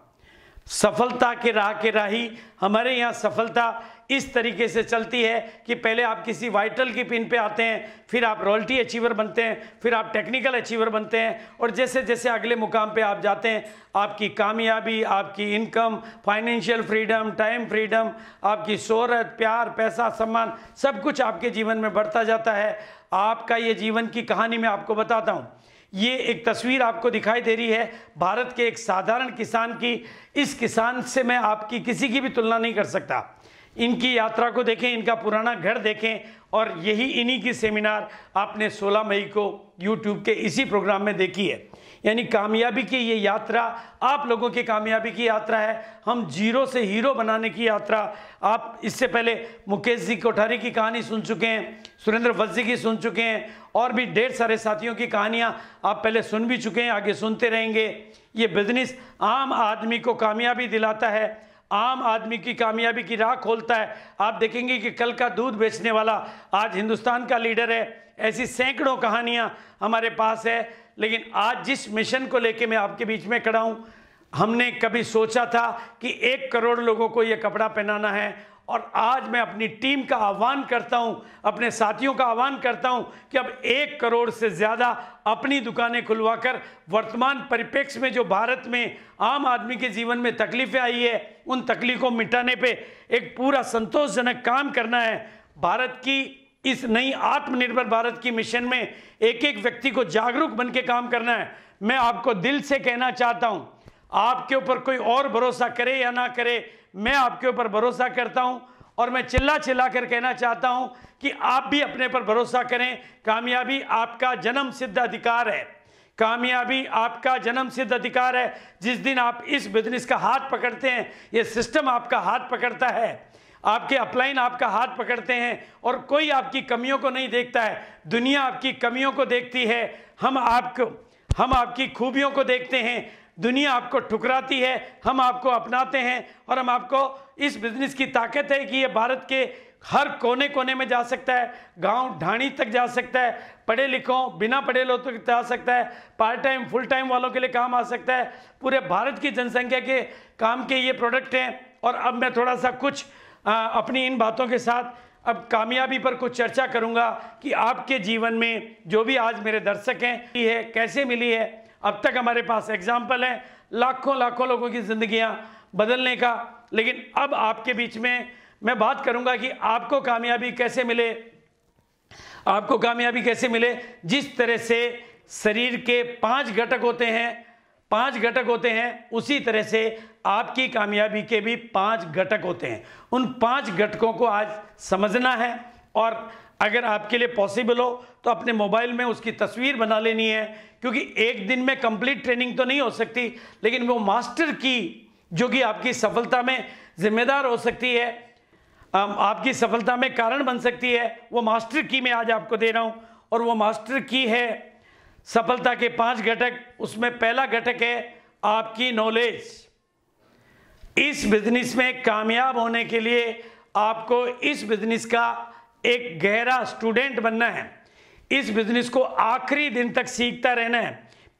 सफलता के राह के राही हमारे यहाँ सफलता इस तरीके से चलती है कि पहले आप किसी वाइटल की पिन पे आते हैं फिर आप रॉयल्टी अचीवर बनते हैं फिर आप टेक्निकल अचीवर बनते हैं और जैसे जैसे अगले मुकाम पे आप जाते हैं आपकी कामयाबी आपकी income financial freedom time freedom आपकी शहरत प्यार पैसा सम्मान सब कुछ आपके जीवन में बढ़ता जाता है आपका ये जीवन की कहानी मैं आपको बताता हूँ ये एक तस्वीर आपको दिखाई दे रही है भारत के एक साधारण किसान की इस किसान से मैं आपकी किसी की भी तुलना नहीं कर सकता इनकी यात्रा को देखें इनका पुराना घर देखें और यही इन्हीं की सेमिनार आपने 16 मई को यूट्यूब के इसी प्रोग्राम में देखी है यानी कामयाबी की ये यात्रा आप लोगों की कामयाबी की यात्रा है हम जीरो से हीरो बनाने की यात्रा आप इससे पहले मुकेश जी कोठारी की कहानी सुन चुके हैं सुरेंद्र वज्जी की सुन चुके हैं और भी ढेर सारे साथियों की कहानियाँ आप पहले सुन भी चुके हैं आगे सुनते रहेंगे ये बिजनेस आम आदमी को कामयाबी दिलाता है आम आदमी की कामयाबी की राह खोलता है आप देखेंगे कि कल का दूध बेचने वाला आज हिंदुस्तान का लीडर है ऐसी सैकड़ों कहानियां हमारे पास है लेकिन आज जिस मिशन को लेके मैं आपके बीच में खड़ा हूँ हमने कभी सोचा था कि एक करोड़ लोगों को ये कपड़ा पहनाना है और आज मैं अपनी टीम का आह्वान करता हूं अपने साथियों का आह्वान करता हूं कि अब एक करोड़ से ज़्यादा अपनी दुकानें खुलवाकर वर्तमान परिप्रेक्ष्य में जो भारत में आम आदमी के जीवन में तकलीफ़ें आई है उन तकलीफ़ों मिटाने पे एक पूरा संतोषजनक काम करना है भारत की इस नई आत्मनिर्भर भारत की मिशन में एक एक व्यक्ति को जागरूक बन के काम करना है मैं आपको दिल से कहना चाहता हूँ आपके ऊपर कोई और भरोसा करे या ना करे मैं आपके ऊपर भरोसा करता हूं और मैं चिल्ला चिल्ला कर कहना चाहता हूं कि आप भी अपने पर भरोसा करें कामयाबी आपका जन्म सिद्ध अधिकार है कामयाबी आपका जन्म सिद्ध अधिकार है जिस दिन आप इस बिजनेस का हाथ पकड़ते हैं ये सिस्टम आपका हाथ पकड़ता है आपके अपलाइन आपका हाथ पकड़ते हैं और कोई आपकी कमियों को नहीं देखता है दुनिया आपकी कमियों को देखती है हम आपको हम आपकी खूबियों को देखते हैं दुनिया आपको ठुकराती है हम आपको अपनाते हैं और हम आपको इस बिजनेस की ताकत है कि ये भारत के हर कोने कोने में जा सकता है गांव ढाणी तक जा सकता है पढ़े लिखो बिना पढ़े लो तक जा सकता है पार्ट टाइम फुल टाइम वालों के लिए काम आ सकता है पूरे भारत की जनसंख्या के काम के ये प्रोडक्ट हैं और अब मैं थोड़ा सा कुछ आ, अपनी इन बातों के साथ अब कामयाबी पर कुछ चर्चा करूंगा कि आपके जीवन में जो भी आज मेरे दर्शक हैं है कैसे मिली है अब तक हमारे पास एग्जाम्पल हैं लाखों लाखों लोगों की जिंदगियां बदलने का लेकिन अब आपके बीच में मैं बात करूंगा कि आपको कामयाबी कैसे मिले आपको कामयाबी कैसे मिले जिस तरह से शरीर के पांच घटक होते हैं पांच घटक होते हैं उसी तरह से आपकी कामयाबी के भी पांच घटक होते हैं उन पांच घटकों को आज समझना है और अगर आपके लिए पॉसिबल हो तो अपने मोबाइल में उसकी तस्वीर बना लेनी है क्योंकि एक दिन में कंप्लीट ट्रेनिंग तो नहीं हो सकती लेकिन वो मास्टर की जो कि आपकी सफलता में जिम्मेदार हो सकती है आपकी सफलता में कारण बन सकती है वो मास्टर की मैं आज आपको दे रहा हूँ और वो मास्टर की है सफलता के पांच घटक उसमें पहला घटक है आपकी नॉलेज इस बिजनेस में कामयाब होने के लिए आपको इस बिजनेस का एक गहरा स्टूडेंट बनना है इस बिजनेस को आखिरी दिन तक सीखता रहना है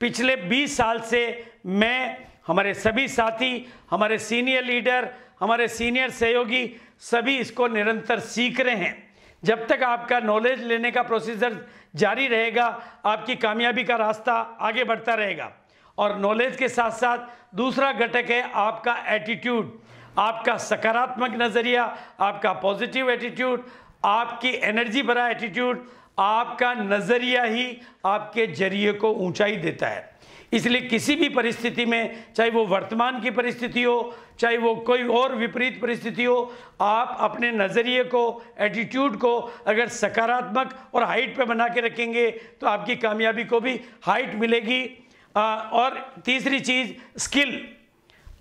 पिछले 20 साल से मैं हमारे सभी साथी हमारे सीनियर लीडर हमारे सीनियर सहयोगी सभी इसको निरंतर सीख रहे हैं जब तक आपका नॉलेज लेने का प्रोसीजर जारी रहेगा आपकी कामयाबी का रास्ता आगे बढ़ता रहेगा और नॉलेज के साथ साथ दूसरा घटक है आपका एटीट्यूड आपका सकारात्मक नज़रिया आपका पॉजिटिव एटीट्यूड आपकी एनर्जी भरा एटीट्यूड आपका नज़रिया ही आपके जरिए को ऊंचाई देता है इसलिए किसी भी परिस्थिति में चाहे वो वर्तमान की परिस्थिति हो चाहे वो कोई और विपरीत परिस्थिति हो आप अपने नज़रिए को एटीट्यूड को अगर सकारात्मक और हाइट पे बना के रखेंगे तो आपकी कामयाबी को भी हाइट मिलेगी आ, और तीसरी चीज़ स्किल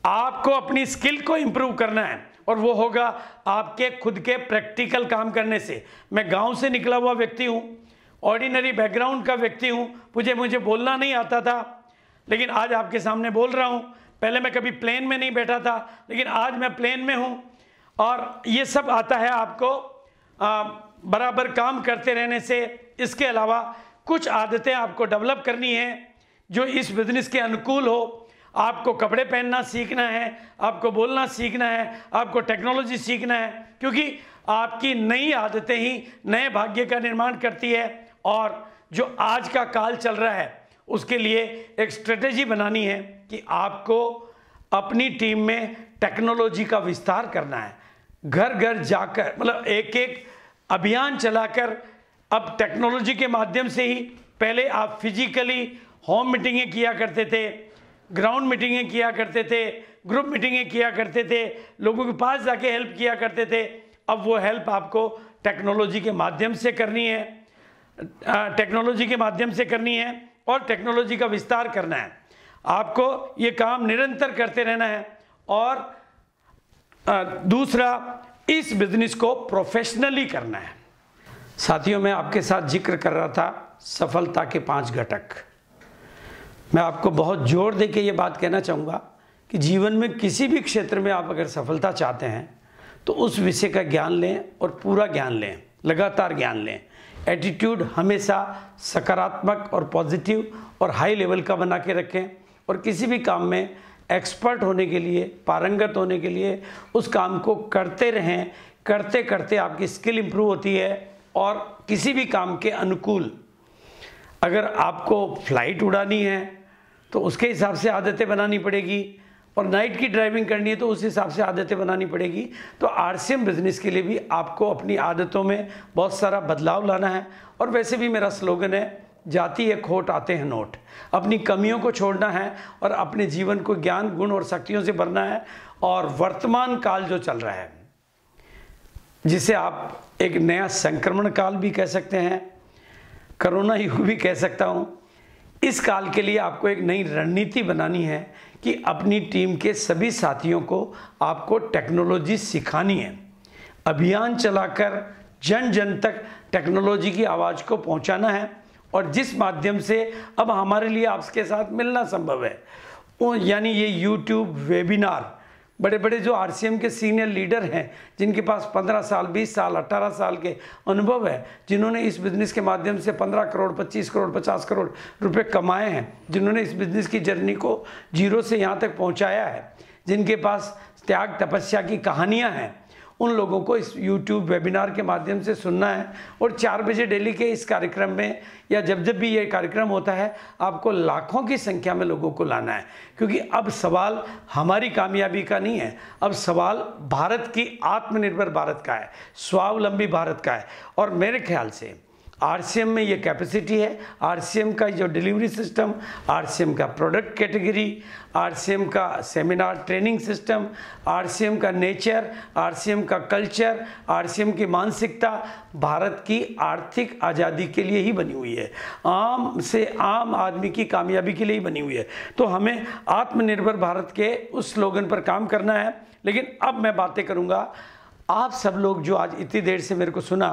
आपको अपनी स्किल को इम्प्रूव करना है और वो होगा आपके खुद के प्रैक्टिकल काम करने से मैं गांव से निकला हुआ व्यक्ति हूँ ऑर्डिनरी बैकग्राउंड का व्यक्ति हूँ मुझे मुझे बोलना नहीं आता था लेकिन आज आपके सामने बोल रहा हूँ पहले मैं कभी प्लेन में नहीं बैठा था लेकिन आज मैं प्लेन में हूँ और ये सब आता है आपको आ, बराबर काम करते रहने से इसके अलावा कुछ आदतें आपको डेवलप करनी है जो इस बिज़नेस के अनुकूल हो आपको कपड़े पहनना सीखना है आपको बोलना सीखना है आपको टेक्नोलॉजी सीखना है क्योंकि आपकी नई आदतें ही नए भाग्य का निर्माण करती है और जो आज का काल चल रहा है उसके लिए एक स्ट्रेटेजी बनानी है कि आपको अपनी टीम में टेक्नोलॉजी का विस्तार करना है घर घर जाकर मतलब एक एक अभियान चलाकर अब टेक्नोलॉजी के माध्यम से ही पहले आप फिजिकली होम मीटिंगें किया करते थे ग्राउंड मीटिंगें किया करते थे ग्रुप मीटिंगें किया करते थे लोगों के पास जाके हेल्प किया करते थे अब वो हेल्प आपको टेक्नोलॉजी के माध्यम से करनी है टेक्नोलॉजी के माध्यम से करनी है और टेक्नोलॉजी का विस्तार करना है आपको ये काम निरंतर करते रहना है और दूसरा इस बिजनेस को प्रोफेशनली करना है साथियों मैं आपके साथ जिक्र कर रहा था सफलता के पांच घटक मैं आपको बहुत जोर दे के ये बात कहना चाहूँगा कि जीवन में किसी भी क्षेत्र में आप अगर सफलता चाहते हैं तो उस विषय का ज्ञान लें और पूरा ज्ञान लें लगातार ज्ञान लें एटीट्यूड हमेशा सकारात्मक और पॉजिटिव और हाई लेवल का बना के रखें और किसी भी काम में एक्सपर्ट होने के लिए पारंगत होने के लिए उस काम को करते रहें करते करते आपकी स्किल इम्प्रूव होती है और किसी भी काम के अनुकूल अगर आपको फ्लाइट उड़ानी है तो उसके हिसाब से आदतें बनानी पड़ेगी और नाइट की ड्राइविंग करनी है तो उस हिसाब से आदतें बनानी पड़ेगी तो आर बिज़नेस के लिए भी आपको अपनी आदतों में बहुत सारा बदलाव लाना है और वैसे भी मेरा स्लोगन है जाती है खोट आते हैं नोट अपनी कमियों को छोड़ना है और अपने जीवन को ज्ञान गुण और शक्तियों से भरना है और वर्तमान काल जो चल रहा है जिसे आप एक नया संक्रमण काल भी कह सकते हैं करोना युग भी कह सकता हूँ इस काल के लिए आपको एक नई रणनीति बनानी है कि अपनी टीम के सभी साथियों को आपको टेक्नोलॉजी सिखानी है अभियान चलाकर जन जन तक टेक्नोलॉजी की आवाज़ को पहुंचाना है और जिस माध्यम से अब हमारे लिए आपके साथ मिलना संभव है यानी ये यूट्यूब वेबिनार बड़े बड़े जो आरसीएम के सीनियर लीडर हैं जिनके पास 15 साल 20 साल 18 साल के अनुभव है जिन्होंने इस बिजनेस के माध्यम से 15 करोड़ 25 करोड़ 50 करोड़ रुपए कमाए हैं जिन्होंने इस बिजनेस की जर्नी को जीरो से यहाँ तक पहुँचाया है जिनके पास त्याग तपस्या की कहानियाँ हैं उन लोगों को इस यूट्यूब वेबिनार के माध्यम से सुनना है और चार बजे डेली के इस कार्यक्रम में या जब जब भी ये कार्यक्रम होता है आपको लाखों की संख्या में लोगों को लाना है क्योंकि अब सवाल हमारी कामयाबी का नहीं है अब सवाल भारत की आत्मनिर्भर भारत का है स्वावलंबी भारत का है और मेरे ख्याल से आरसीएम में ये कैपेसिटी है आरसीएम का जो डिलीवरी सिस्टम आरसीएम का प्रोडक्ट कैटेगरी आरसीएम का सेमिनार ट्रेनिंग सिस्टम आरसीएम का नेचर आरसीएम का कल्चर आरसीएम की मानसिकता भारत की आर्थिक आज़ादी के लिए ही बनी हुई है आम से आम आदमी की कामयाबी के लिए ही बनी हुई है तो हमें आत्मनिर्भर भारत के उस स्लोगन पर काम करना है लेकिन अब मैं बातें करूँगा आप सब लोग जो आज इतनी देर से मेरे को सुना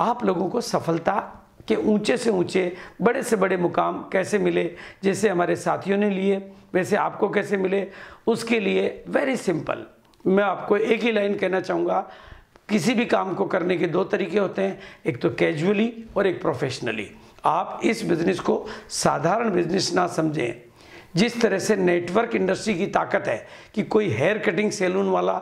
आप लोगों को सफलता के ऊंचे से ऊंचे बड़े से बड़े मुकाम कैसे मिले जैसे हमारे साथियों ने लिए वैसे आपको कैसे मिले उसके लिए वेरी सिंपल मैं आपको एक ही लाइन कहना चाहूँगा किसी भी काम को करने के दो तरीके होते हैं एक तो कैजुअली और एक प्रोफेशनली आप इस बिज़नेस को साधारण बिजनेस ना समझें जिस तरह से नेटवर्क इंडस्ट्री की ताकत है कि कोई हेयर कटिंग सैलून वाला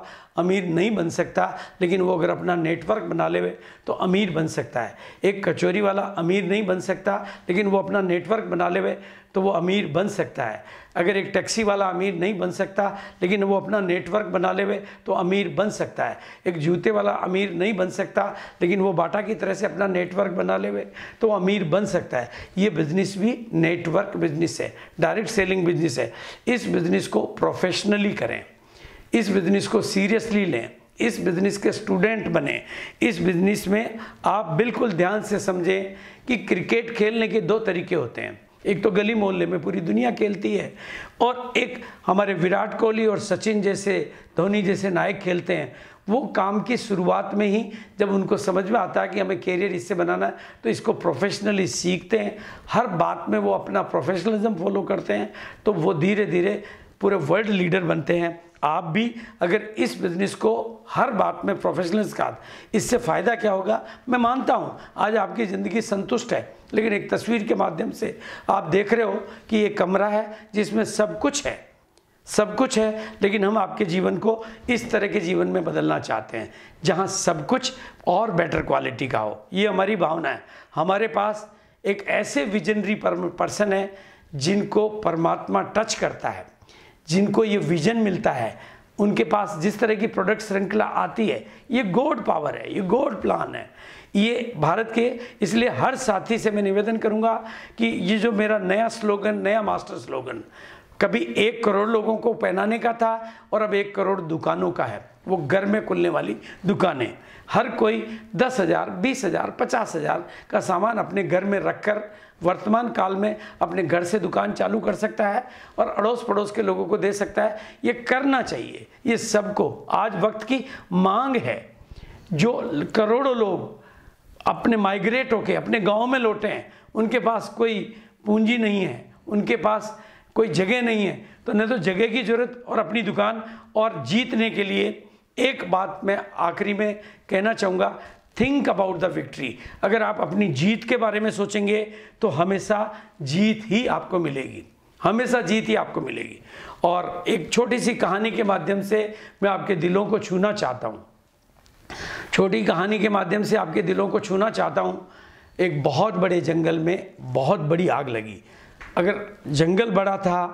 अमीर नहीं बन सकता लेकिन वो अगर अपना नेटवर्क बना ले तो अमीर बन सकता है एक कचौरी वाला अमीर नहीं बन सकता लेकिन वो अपना नेटवर्क बना ले तो वो अमीर बन सकता है अगर एक टैक्सी वाला अमीर नहीं बन सकता लेकिन वो अपना नेटवर्क बना ले तो अमीर बन सकता है एक जूते वाला अमीर नहीं बन सकता लेकिन वो बाटा की तरह से अपना नेटवर्क बना ले तो अमीर बन सकता है ये बिजनेस भी नेटवर्क बिजनेस है डायरेक्ट सेलिंग बिजनेस है इस बिजनेस को प्रोफेशनली करें इस बिजनेस को सीरियसली लें इस बिजनेस के स्टूडेंट बने इस बिजनेस में आप बिल्कुल ध्यान से समझें कि क्रिकेट खेलने के दो तरीके होते हैं एक तो गली मोहल्ले में पूरी दुनिया खेलती है और एक हमारे विराट कोहली और सचिन जैसे धोनी जैसे नायक खेलते हैं वो काम की शुरुआत में ही जब उनको समझ में आता है कि हमें कैरियर इससे बनाना है तो इसको प्रोफेशनली सीखते हैं हर बात में वो अपना प्रोफेशनलिज्म फॉलो करते हैं तो वो धीरे धीरे पूरे वर्ल्ड लीडर बनते हैं आप भी अगर इस बिज़नेस को हर बात में प्रोफेशनल्स का इससे फ़ायदा क्या होगा मैं मानता हूँ आज आपकी ज़िंदगी संतुष्ट है लेकिन एक तस्वीर के माध्यम से आप देख रहे हो कि ये कमरा है जिसमें सब कुछ है सब कुछ है लेकिन हम आपके जीवन को इस तरह के जीवन में बदलना चाहते हैं जहाँ सब कुछ और बेटर क्वालिटी का हो ये हमारी भावना है हमारे पास एक ऐसे विजनरी पर्सन है जिनको परमात्मा टच करता है जिनको ये विजन मिलता है उनके पास जिस तरह की प्रोडक्ट श्रृंखला आती है ये गोड पावर है ये गोड प्लान है ये भारत के इसलिए हर साथी से मैं निवेदन करूंगा कि ये जो मेरा नया स्लोगन नया मास्टर स्लोगन कभी एक करोड़ लोगों को पहनाने का था और अब एक करोड़ दुकानों का है वो घर में खुलने वाली दुकानें हर कोई दस हज़ार बीस हज़ार पचास हज़ार का सामान अपने घर में रखकर वर्तमान काल में अपने घर से दुकान चालू कर सकता है और अड़ोस पड़ोस के लोगों को दे सकता है ये करना चाहिए ये सबको आज वक्त की मांग है जो करोड़ों लोग अपने माइग्रेट होके अपने गांव में लौटे हैं उनके पास कोई पूंजी नहीं है उनके पास कोई जगह नहीं है तो न तो जगह की ज़रूरत और अपनी दुकान और जीतने के लिए एक बात मैं आखिरी में कहना चाहूँगा थिंक अबाउट द विक्ट्री अगर आप अपनी जीत के बारे में सोचेंगे तो हमेशा जीत ही आपको मिलेगी हमेशा जीत ही आपको मिलेगी और एक छोटी सी कहानी के माध्यम से मैं आपके दिलों को छूना चाहता हूँ छोटी कहानी के माध्यम से आपके दिलों को छूना चाहता हूँ एक बहुत बड़े जंगल में बहुत बड़ी आग लगी अगर जंगल बड़ा था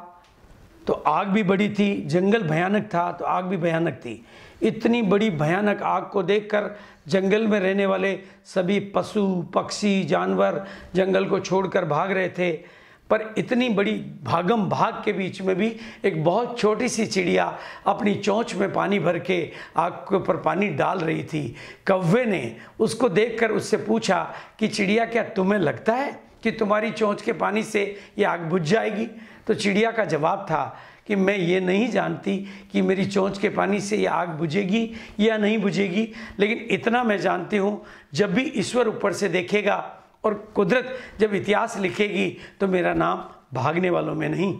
तो आग भी बड़ी थी जंगल भयानक था तो आग भी भयानक थी इतनी बड़ी भयानक आग को देखकर जंगल में रहने वाले सभी पशु पक्षी जानवर जंगल को छोड़कर भाग रहे थे पर इतनी बड़ी भागम भाग के बीच में भी एक बहुत छोटी सी चिड़िया अपनी चोंच में पानी भर के आग के ऊपर पानी डाल रही थी कौवे ने उसको देखकर उससे पूछा कि चिड़िया क्या तुम्हें लगता है कि तुम्हारी चोंच के पानी से ये आग बुझ जाएगी तो चिड़िया का जवाब था कि मैं ये नहीं जानती कि मेरी चोंच के पानी से ये आग बुझेगी या नहीं बुझेगी लेकिन इतना मैं जानती हूँ जब भी ईश्वर ऊपर से देखेगा और कुदरत जब इतिहास लिखेगी तो मेरा नाम भागने वालों में नहीं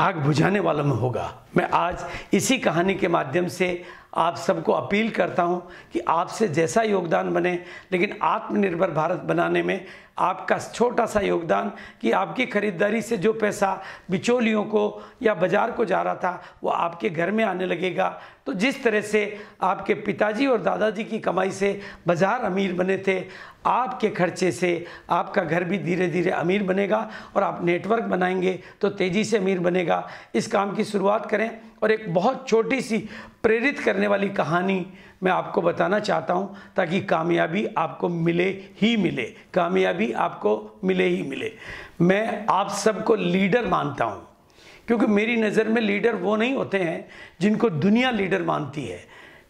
आग बुझाने वालों में होगा मैं आज इसी कहानी के माध्यम से आप सबको अपील करता हूं कि आपसे जैसा योगदान बने लेकिन आत्मनिर्भर भारत बनाने में आपका छोटा सा योगदान कि आपकी ख़रीदारी से जो पैसा बिचौलियों को या बाज़ार को जा रहा था वो आपके घर में आने लगेगा तो जिस तरह से आपके पिताजी और दादाजी की कमाई से बाज़ार अमीर बने थे आपके खर्चे से आपका घर भी धीरे धीरे अमीर बनेगा और आप नेटवर्क बनाएंगे तो तेज़ी से अमीर बनेगा इस काम की शुरुआत करें और एक बहुत छोटी सी प्रेरित करने वाली कहानी मैं आपको बताना चाहता हूँ ताकि कामयाबी आपको मिले ही मिले कामयाबी आपको मिले ही मिले मैं आप सबको लीडर मानता हूँ क्योंकि मेरी नज़र में लीडर वो नहीं होते हैं जिनको दुनिया लीडर मानती है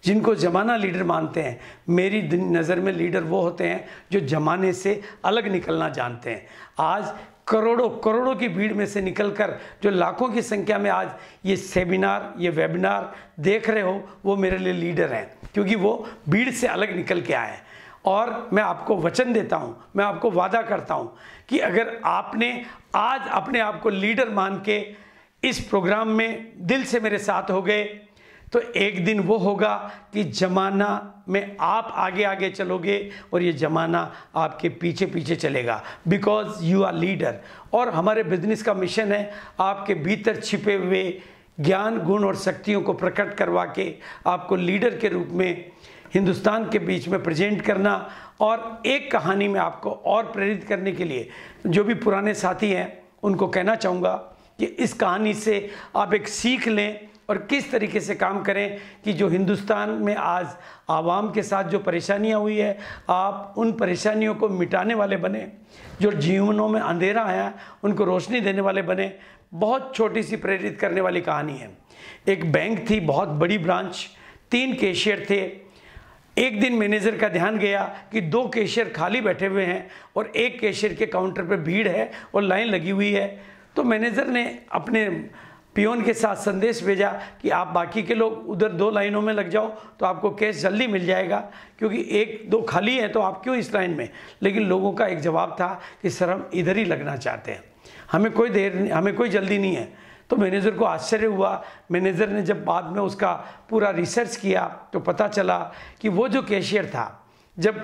जिनको जमाना लीडर मानते हैं मेरी नज़र में लीडर वो होते हैं जो जमाने से अलग निकलना जानते हैं आज करोड़ों करोड़ों की भीड़ में से निकलकर जो लाखों की संख्या में आज ये सेमिनार ये वेबिनार देख रहे हो वो मेरे लिए लीडर हैं क्योंकि वो भीड़ से अलग निकल के आए हैं और मैं आपको वचन देता हूँ मैं आपको वादा करता हूँ कि अगर आपने आज अपने आप को लीडर मान के इस प्रोग्राम में दिल से मेरे साथ हो गए तो एक दिन वो होगा कि ज़माना में आप आगे आगे चलोगे और ये ज़माना आपके पीछे पीछे चलेगा बिकॉज़ यू आर लीडर और हमारे बिजनेस का मिशन है आपके भीतर छिपे हुए ज्ञान गुण और शक्तियों को प्रकट करवा के आपको लीडर के रूप में हिंदुस्तान के बीच में प्रेजेंट करना और एक कहानी में आपको और प्रेरित करने के लिए जो भी पुराने साथी हैं उनको कहना चाहूँगा कि इस कहानी से आप एक सीख लें और किस तरीके से काम करें कि जो हिंदुस्तान में आज आवाम के साथ जो परेशानियां हुई है आप उन परेशानियों को मिटाने वाले बने जो जीवनों में अंधेरा आया उनको रोशनी देने वाले बने बहुत छोटी सी प्रेरित करने वाली कहानी है एक बैंक थी बहुत बड़ी ब्रांच तीन कैशियर थे एक दिन मैनेजर का ध्यान गया कि दो कैशियर खाली बैठे हुए हैं और एक कैशियर के काउंटर पर भीड़ है और लाइन लगी हुई है तो मैनेजर ने अपने पियोन के साथ संदेश भेजा कि आप बाकी के लोग उधर दो लाइनों में लग जाओ तो आपको कैश जल्दी मिल जाएगा क्योंकि एक दो खाली है तो आप क्यों इस लाइन में लेकिन लोगों का एक जवाब था कि सर हम इधर ही लगना चाहते हैं हमें कोई देर हमें कोई जल्दी नहीं है तो मैनेजर को आश्चर्य हुआ मैनेजर ने जब बाद में उसका पूरा रिसर्च किया तो पता चला कि वो जो कैशियर था जब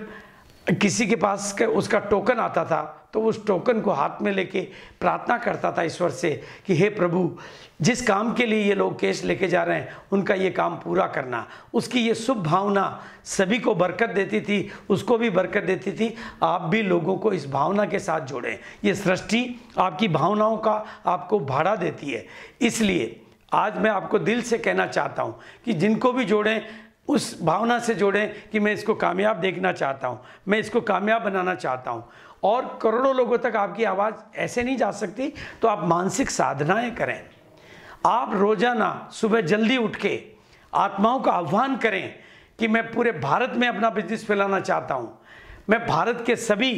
किसी के पास उसका टोकन आता था तो उस टोकन को हाथ में लेके प्रार्थना करता था ईश्वर से कि हे प्रभु जिस काम के लिए ये लोग केस लेके जा रहे हैं उनका ये काम पूरा करना उसकी ये शुभ भावना सभी को बरकत देती थी उसको भी बरकत देती थी आप भी लोगों को इस भावना के साथ जोड़ें ये सृष्टि आपकी भावनाओं का आपको भाड़ा देती है इसलिए आज मैं आपको दिल से कहना चाहता हूँ कि जिनको भी जोड़ें उस भावना से जोड़ें कि मैं इसको कामयाब देखना चाहता हूँ मैं इसको कामयाब बनाना चाहता हूँ और करोड़ों लोगों तक आपकी आवाज़ ऐसे नहीं जा सकती तो आप मानसिक साधनाएं करें आप रोज़ाना सुबह जल्दी उठ के आत्माओं का आह्वान करें कि मैं पूरे भारत में अपना बिजनेस फैलाना चाहता हूं मैं भारत के सभी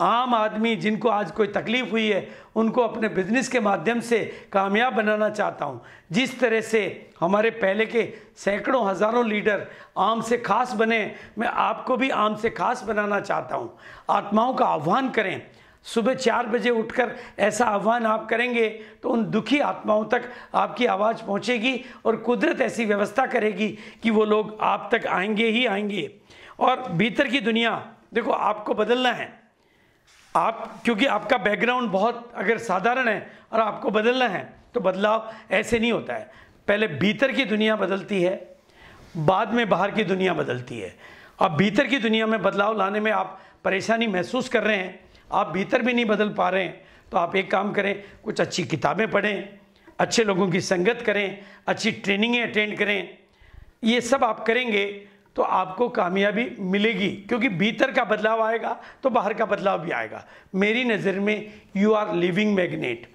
आम आदमी जिनको आज कोई तकलीफ़ हुई है उनको अपने बिजनेस के माध्यम से कामयाब बनाना चाहता हूँ जिस तरह से हमारे पहले के सैकड़ों हज़ारों लीडर आम से खास बने मैं आपको भी आम से खास बनाना चाहता हूँ आत्माओं का आह्वान करें सुबह चार बजे उठकर ऐसा आह्वान आप करेंगे तो उन दुखी आत्माओं तक आपकी आवाज़ पहुँचेगी और कुदरत ऐसी व्यवस्था करेगी कि वो लोग आप तक आएंगे ही आएंगे और भीतर की दुनिया देखो आपको बदलना है आप क्योंकि आपका बैकग्राउंड बहुत अगर साधारण है और आपको बदलना है तो बदलाव ऐसे नहीं होता है पहले भीतर की दुनिया बदलती है बाद में बाहर की दुनिया बदलती है अब भीतर की दुनिया में बदलाव लाने में आप परेशानी महसूस कर रहे हैं आप भीतर भी नहीं बदल पा रहे हैं तो आप एक काम करें कुछ अच्छी किताबें पढ़ें अच्छे लोगों की संगत करें अच्छी ट्रेनिंगें अटेंड करें ये सब आप करेंगे तो आपको कामयाबी मिलेगी क्योंकि भीतर का बदलाव आएगा तो बाहर का बदलाव भी आएगा मेरी नज़र में यू आर लिविंग मैग्नेट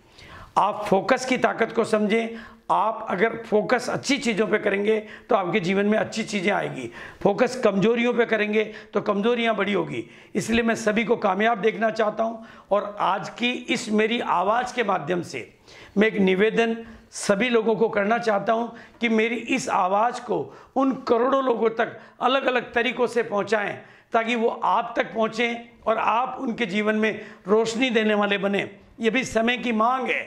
आप फोकस की ताकत को समझें आप अगर फोकस अच्छी चीज़ों पे करेंगे तो आपके जीवन में अच्छी चीज़ें आएगी फोकस कमजोरियों पे करेंगे तो कमजोरियां बड़ी होगी इसलिए मैं सभी को कामयाब देखना चाहता हूँ और आज की इस मेरी आवाज़ के माध्यम से मैं एक निवेदन सभी लोगों को करना चाहता हूं कि मेरी इस आवाज़ को उन करोड़ों लोगों तक अलग अलग तरीक़ों से पहुंचाएं ताकि वो आप तक पहुंचें और आप उनके जीवन में रोशनी देने वाले बने ये भी समय की मांग है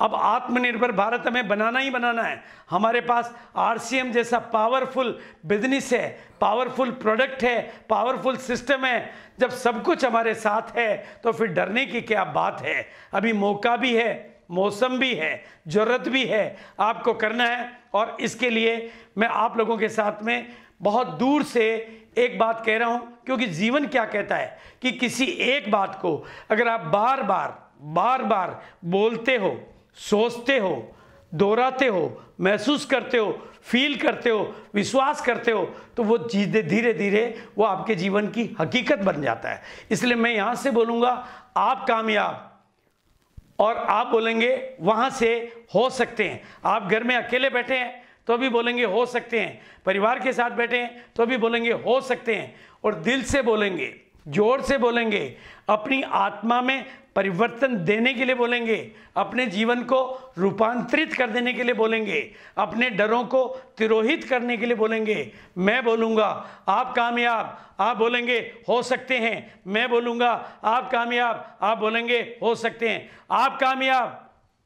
अब आत्मनिर्भर भारत हमें बनाना ही बनाना है हमारे पास आरसीएम जैसा पावरफुल बिजनेस है पावरफुल प्रोडक्ट है पावरफुल सिस्टम है जब सब कुछ हमारे साथ है तो फिर डरने की क्या बात है अभी मौका भी है मौसम भी है ज़रूरत भी है आपको करना है और इसके लिए मैं आप लोगों के साथ में बहुत दूर से एक बात कह रहा हूँ क्योंकि जीवन क्या कहता है कि किसी एक बात को अगर आप बार बार बार बार बोलते हो सोचते हो दोहराते हो महसूस करते हो फील करते हो विश्वास करते हो तो वो धीरे धीरे धीरे वो आपके जीवन की हकीकत बन जाता है इसलिए मैं यहाँ से बोलूँगा आप कामयाब और आप बोलेंगे वहाँ से हो सकते हैं आप घर में अकेले बैठे हैं तो भी बोलेंगे हो सकते हैं परिवार के साथ बैठे हैं तो भी बोलेंगे हो सकते हैं और दिल से बोलेंगे जोर से बोलेंगे अपनी आत्मा में परिवर्तन देने के लिए बोलेंगे अपने जीवन को रूपांतरित कर देने के लिए बोलेंगे अपने डरों को तिरोहित करने के लिए बोलेंगे मैं बोलूँगा आप कामयाब आप बोलेंगे हो सकते हैं मैं बोलूँगा आप कामयाब आप बोलेंगे हो सकते हैं आप कामयाब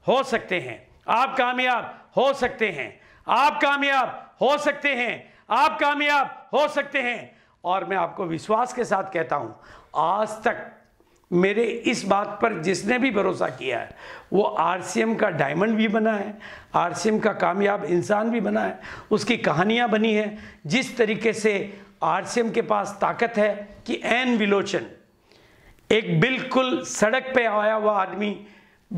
हो सकते हैं आप कामयाब हो सकते हैं आप कामयाब हो सकते हैं आप कामयाब हो सकते हैं और मैं आपको विश्वास के साथ कहता हूँ आज तक मेरे इस बात पर जिसने भी भरोसा किया है वो आरसीएम का डायमंड भी बना है आरसीएम का कामयाब इंसान भी बना है उसकी कहानियाँ बनी है जिस तरीके से आरसीएम के पास ताकत है कि एन विलोचन एक बिल्कुल सड़क पे आया हुआ आदमी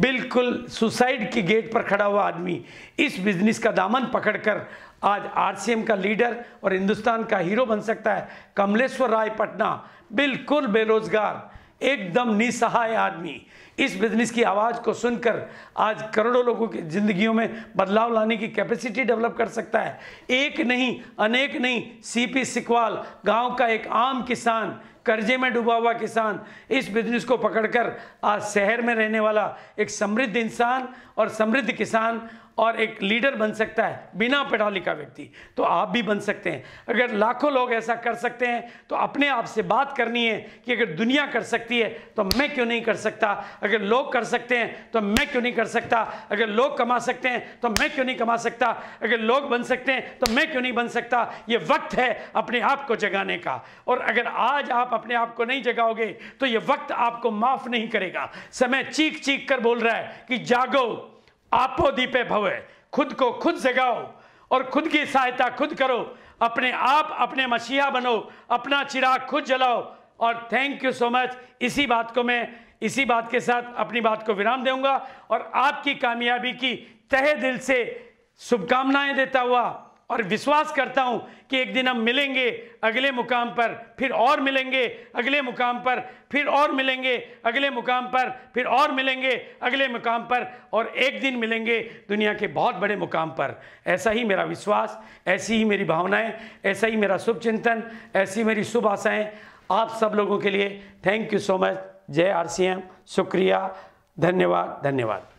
बिल्कुल सुसाइड की गेट पर खड़ा हुआ आदमी इस बिजनेस का दामन पकड़कर आज आरसीएम का लीडर और हिंदुस्तान का हीरो बन सकता है कमलेश्वर राय पटना बिल्कुल बेरोजगार एकदम निसहाय आदमी इस बिजनेस की आवाज़ को सुनकर आज करोड़ों लोगों की ज़िंदगियों में बदलाव लाने की कैपेसिटी डेवलप कर सकता है एक नहीं अनेक नहीं सीपी सिकवाल गांव का एक आम किसान कर्जे में डूबा हुआ किसान इस बिजनेस को पकड़कर आज शहर में रहने वाला एक समृद्ध इंसान और समृद्ध किसान और एक लीडर बन सकता है बिना पढ़ा लिखा व्यक्ति तो आप भी बन सकते हैं अगर लाखों लोग ऐसा कर सकते हैं तो अपने आप से बात करनी है कि अगर दुनिया कर सकती है तो मैं क्यों नहीं कर सकता अगर लोग कर सकते हैं तो मैं क्यों नहीं कर सकता अगर लोग कमा सकते हैं तो मैं क्यों नहीं कमा सकता अगर लोग बन सकते हैं तो मैं क्यों नहीं बन सकता ये वक्त है अपने आप को जगाने का और अगर आज आप अपने आप को नहीं जगाओगे तो ये वक्त आपको माफ नहीं करेगा समय चीख चीख कर बोल रहा है कि जागो आपो दीपे भवे खुद को खुद जगाओ और खुद की सहायता खुद करो अपने आप अपने मसीहा बनो अपना चिराग खुद जलाओ और थैंक यू सो मच इसी बात को मैं इसी बात के साथ अपनी बात को विराम दूंगा और आपकी कामयाबी की तहे दिल से शुभकामनाएं देता हुआ और विश्वास करता हूं कि एक दिन हम मिलेंगे अगले मुकाम पर फिर और मिलेंगे अगले मुकाम पर फिर और मिलेंगे अगले मुकाम पर फिर और मिलेंगे अगले मुकाम पर और एक दिन मिलेंगे दुनिया के बहुत बड़े मुकाम पर ऐसा ही मेरा विश्वास ऐसी ही मेरी भावनाएं ऐसा ही मेरा शुभ चिंतन ऐसी मेरी शुभ आशाएँ आप सब लोगों के लिए थैंक यू सो मच जय आर सी एम शुक्रिया धन्यवाद धन्यवाद